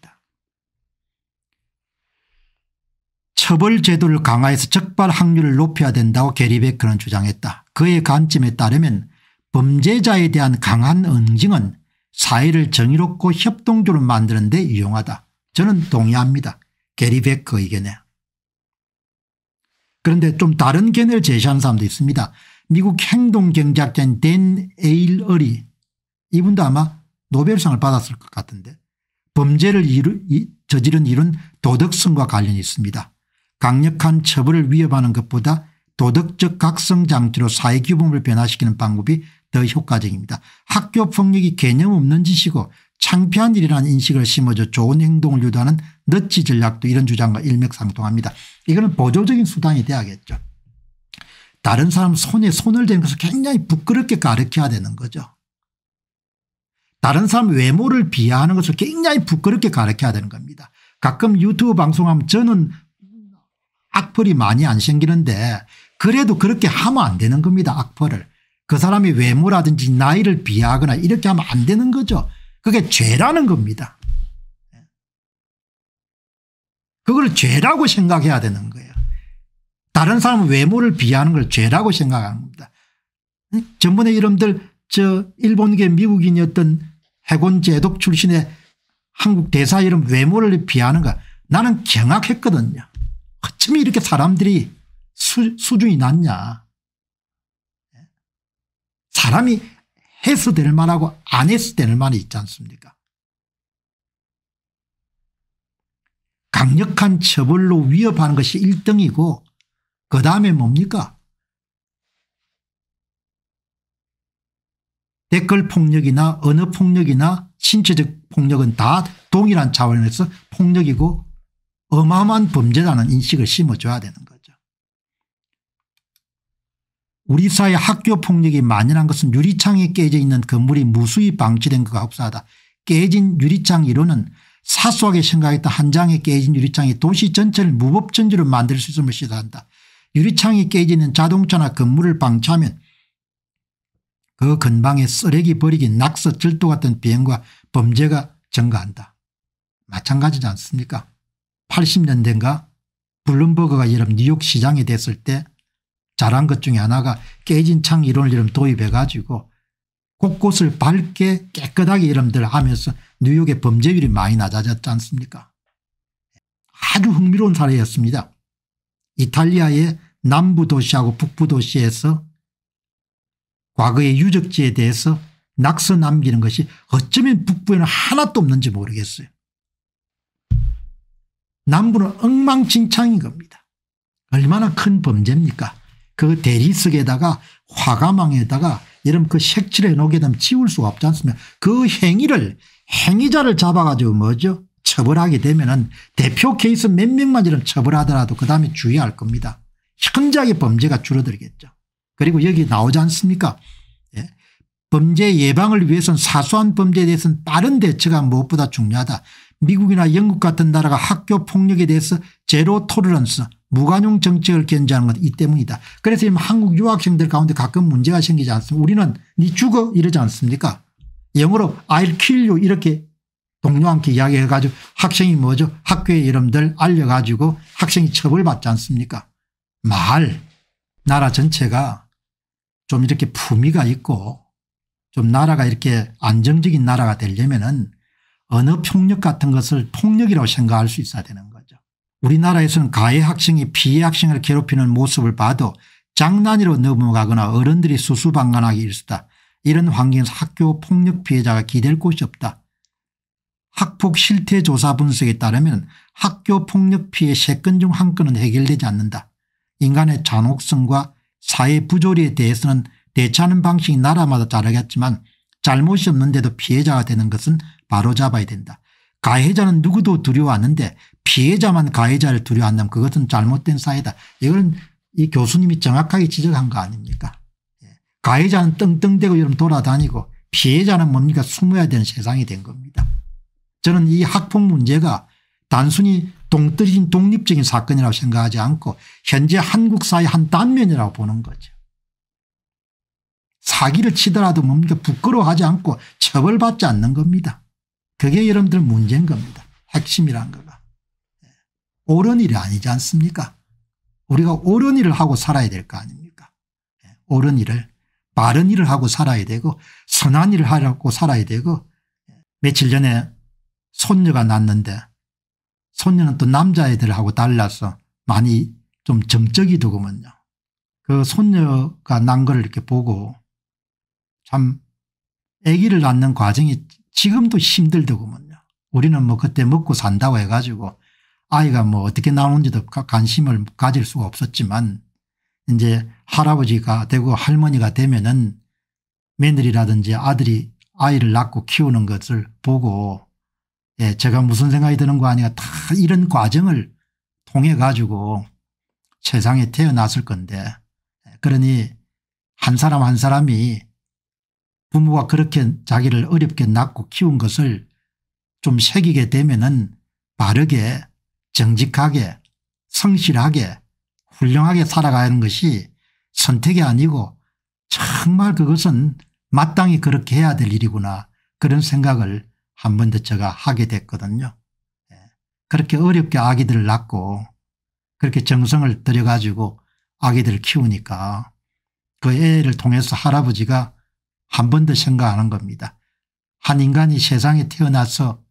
처벌제도를 강화해서 적발 확률을 높여야 된다고 게리 베커는 주장했다. 그의 관점에 따르면 범죄자에 대한 강한 응징은 사회를 정의롭고 협동적으로 만드는 데 유용하다. 저는 동의합니다. 게리 베커 의견에. 그런데 좀 다른 견해를 제시하는 사람도 있습니다. 미국 행동경제학자인 댄 에일어리 이분도 아마 노벨상을 받았을 것 같은데 범죄를 이루, 저지른 일은 도덕성과 관련이 있습니다. 강력한 처벌을 위협하는 것보다 도덕적 각성장치로 사회규범을 변화시키는 방법이 더 효과적입니다. 학교 폭력이 개념 없는 짓이고 창피한 일이라는 인식을 심어줘 좋은 행동을 유도하는 너치 전략도 이런 주장과 일맥상통합니다. 이거는 보조적인 수단이 돼야겠죠. 다른 사람 손에 손을 대는 것을 굉장히 부끄럽게 가르쳐야 되는 거죠. 다른 사람 외모를 비하하는 것을 굉장히 부끄럽게 가르쳐야 되는 겁니다. 가끔 유튜브 방송하면 저는 악플이 많이 안 생기는데 그래도 그렇게 하면 안 되는 겁니다. 악플을. 그 사람이 외모라든지 나이를 비하하거나 이렇게 하면 안 되는 거죠. 그게 죄라는 겁니다. 그걸 죄라고 생각해야 되는 거예요. 다른 사람 외모를 비하하는 걸 죄라고 생각하는 겁니다. 전번의 이름들 저 일본계 미국인이었던 해군 제독 출신의 한국 대사 이름 외모를 비하는가 나는 경악했거든요. 어쩜 이렇게 사람들이 수, 수준이 낮냐. 사람이 해서 될 만하고 안 해서 될 만이 있지 않습니까 강력한 처벌로 위협하는 것이 1등이고 그 다음에 뭡니까 댓글 폭력이나 언어 폭력이나 신체적 폭력은 다 동일한 차원에서 폭력이고 어마어마한 범죄라는 인식을 심어줘야 되는 거죠. 우리 사회 학교 폭력이 만연한 것은 유리창이 깨져 있는 건물이 무수히 방치된 것과 흡사하다. 깨진 유리창 이론은 사소하게 생각했던 한 장의 깨진 유리창이 도시 전체를 무법전지로 만들 수 있음을 시사한다. 유리창이 깨지는 자동차나 건물을 방치하면 그 근방에 쓰레기 버리기 낙서 절도 같은 비행과 범죄가 증가한다. 마찬가지지 않습니까 80년대인가 블룸버그가 이름 뉴욕 시장에 됐을 때 잘한 것 중에 하나가 깨진 창 이론을 이름 도입해 가지고 곳곳을 밝게 깨끗하게 이름들 하면서 뉴욕의 범죄율이 많이 낮아졌지 않습니까 아주 흥미로운 사례였습니다. 이탈리아의 남부 도시하고 북부 도시에서 과거의 유적지에 대해서 낙서 남기는 것이 어쩌면 북부에는 하나도 없는지 모르겠어요. 남부는 엉망진창인 겁니다. 얼마나 큰 범죄입니까? 그 대리석에다가 화가망에다가 이런 그 색칠해 놓게 되면 지울 수가 없지 않습니까? 그 행위를 행위자를 잡아가지고 뭐죠? 처벌하게 되면은 대표 케이스 몇 명만 처벌하더라도 그 다음에 주의할 겁니다. 현저하게 범죄가 줄어들겠죠. 그리고 여기 나오지 않습니까 예. 범죄 예방을 위해서는 사소한 범죄에 대해서는 빠른 대처가 무엇보다 중요하다. 미국이나 영국 같은 나라가 학교 폭력에 대해서 제로 토르런스 무관용 정책을 견제하는 건이 때문이다. 그래서 지금 한국 유학생들 가운데 가끔 문제가 생기지 않습니까 우리는 니 죽어 이러지 않습니까 영어로 I'll kill you 이렇게 동료와 함 이야기해 가지고 학생이 뭐죠 학교의 이름들 알려 가지고 학생이 처벌받지 않습니까 말 나라 전체가 좀 이렇게 품위가 있고 좀 나라가 이렇게 안정적인 나라가 되려면은 언어 폭력 같은 것을 폭력이라고 생각할 수 있어야 되는 거죠. 우리나라에서는 가해 학생이 피해 학생을 괴롭히는 모습을 봐도 장난으로 넘어가거나 어른들이 수수방관하기 일쑤다 이런 환경에서 학교 폭력 피해자가 기댈 곳이 없다. 학폭 실태 조사 분석에 따르면 학교 폭력 피해 세 건 중 한건은 해결되지 않는다. 인간의 잔혹성과 사회 부조리에 대해서는 대처하는 방식이 나라마다 다르겠지만 잘못이 없는데도 피해자가 되는 것은 바로잡아야 된다. 가해자는 누구도 두려워하는데 피해자만 가해자를 두려워한다면 그것은 잘못된 사회다. 이걸 이 교수님이 정확하게 지적한 거 아닙니까 예. 가해자는 떵떵대고 여러 돌아다니고 피해자는 뭡니까 숨어야 되는 세상이 된 겁니다. 저는 이 학폭 문제가 단순히 동떨어진 독립적인 사건이라고 생각하지 않고 현재 한국 사회 의한 단면이라고 보는 거죠. 사기를 치더라도 뭡니까 부끄러워하지 않고 처벌받지 않는 겁니다. 그게 여러분들 문제인 겁니다. 핵심이란 거가. 예. 옳은 일이 아니지 않습니까 우리가 옳은 일을 하고 살아야 될 거 아닙니까 예. 옳은 일을 바른 일을 하고 살아야 되고 선한 일을 하고 살아야 되고 예. 며칠 전에 손녀가 났는데 손녀는 또 남자애들하고 달라서 많이 좀 정적이 되구먼요. 그 손녀가 난 거를 이렇게 보고 참 아기를 낳는 과정이 지금도 힘들더구먼요. 우리는 뭐 그때 먹고 산다고 해가지고 아이가 뭐 어떻게 나오는지도 관심을 가질 수가 없었지만 이제 할아버지가 되고 할머니가 되면은 며느리라든지 아들이 아이를 낳고 키우는 것을 보고 예, 제가 무슨 생각이 드는 거 아니야. 다 이런 과정을 통해 가지고 세상에 태어났을 건데 그러니 한 사람 한 사람이 부모가 그렇게 자기를 어렵게 낳고 키운 것을 좀 새기게 되면은 바르게 정직하게 성실하게 훌륭하게 살아가는 것이 선택이 아니고 정말 그것은 마땅히 그렇게 해야 될 일이구나 그런 생각을 한번더 제가 하게 됐거든요. 예. 그렇게 어렵게 아기들을 낳고 그렇게 정성을 들여가지고 아기들을 키우니까 그 애를 통해서 할아버지가 한 번 더 생각하는 겁니다. 한 인간이 세상에 태어나서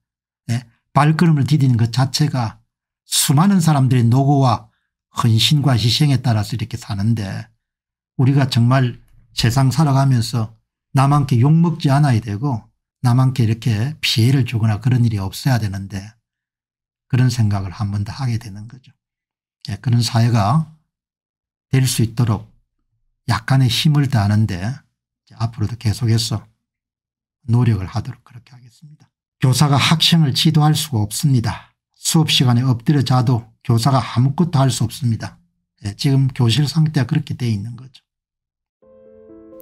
예, 발걸음을 디디는 것 자체가 수많은 사람들의 노고와 헌신과 희생에 따라서 이렇게 사는데 우리가 정말 세상 살아가면서 남한테 욕먹지 않아야 되고 남한테 이렇게 피해를 주거나 그런 일이 없어야 되는데 그런 생각을 한 번 더 하게 되는 거죠. 예, 그런 사회가 될 수 있도록 약간의 힘을 다하는데 앞으로도 계속해서 노력을 하도록 그렇게 하겠습니다. 교사가 학생을 지도할 수가 없습니다. 수업 시간에 엎드려 자도 교사가 아무것도 할 수 없습니다. 예, 지금 교실 상태가 그렇게 돼 있는 거죠.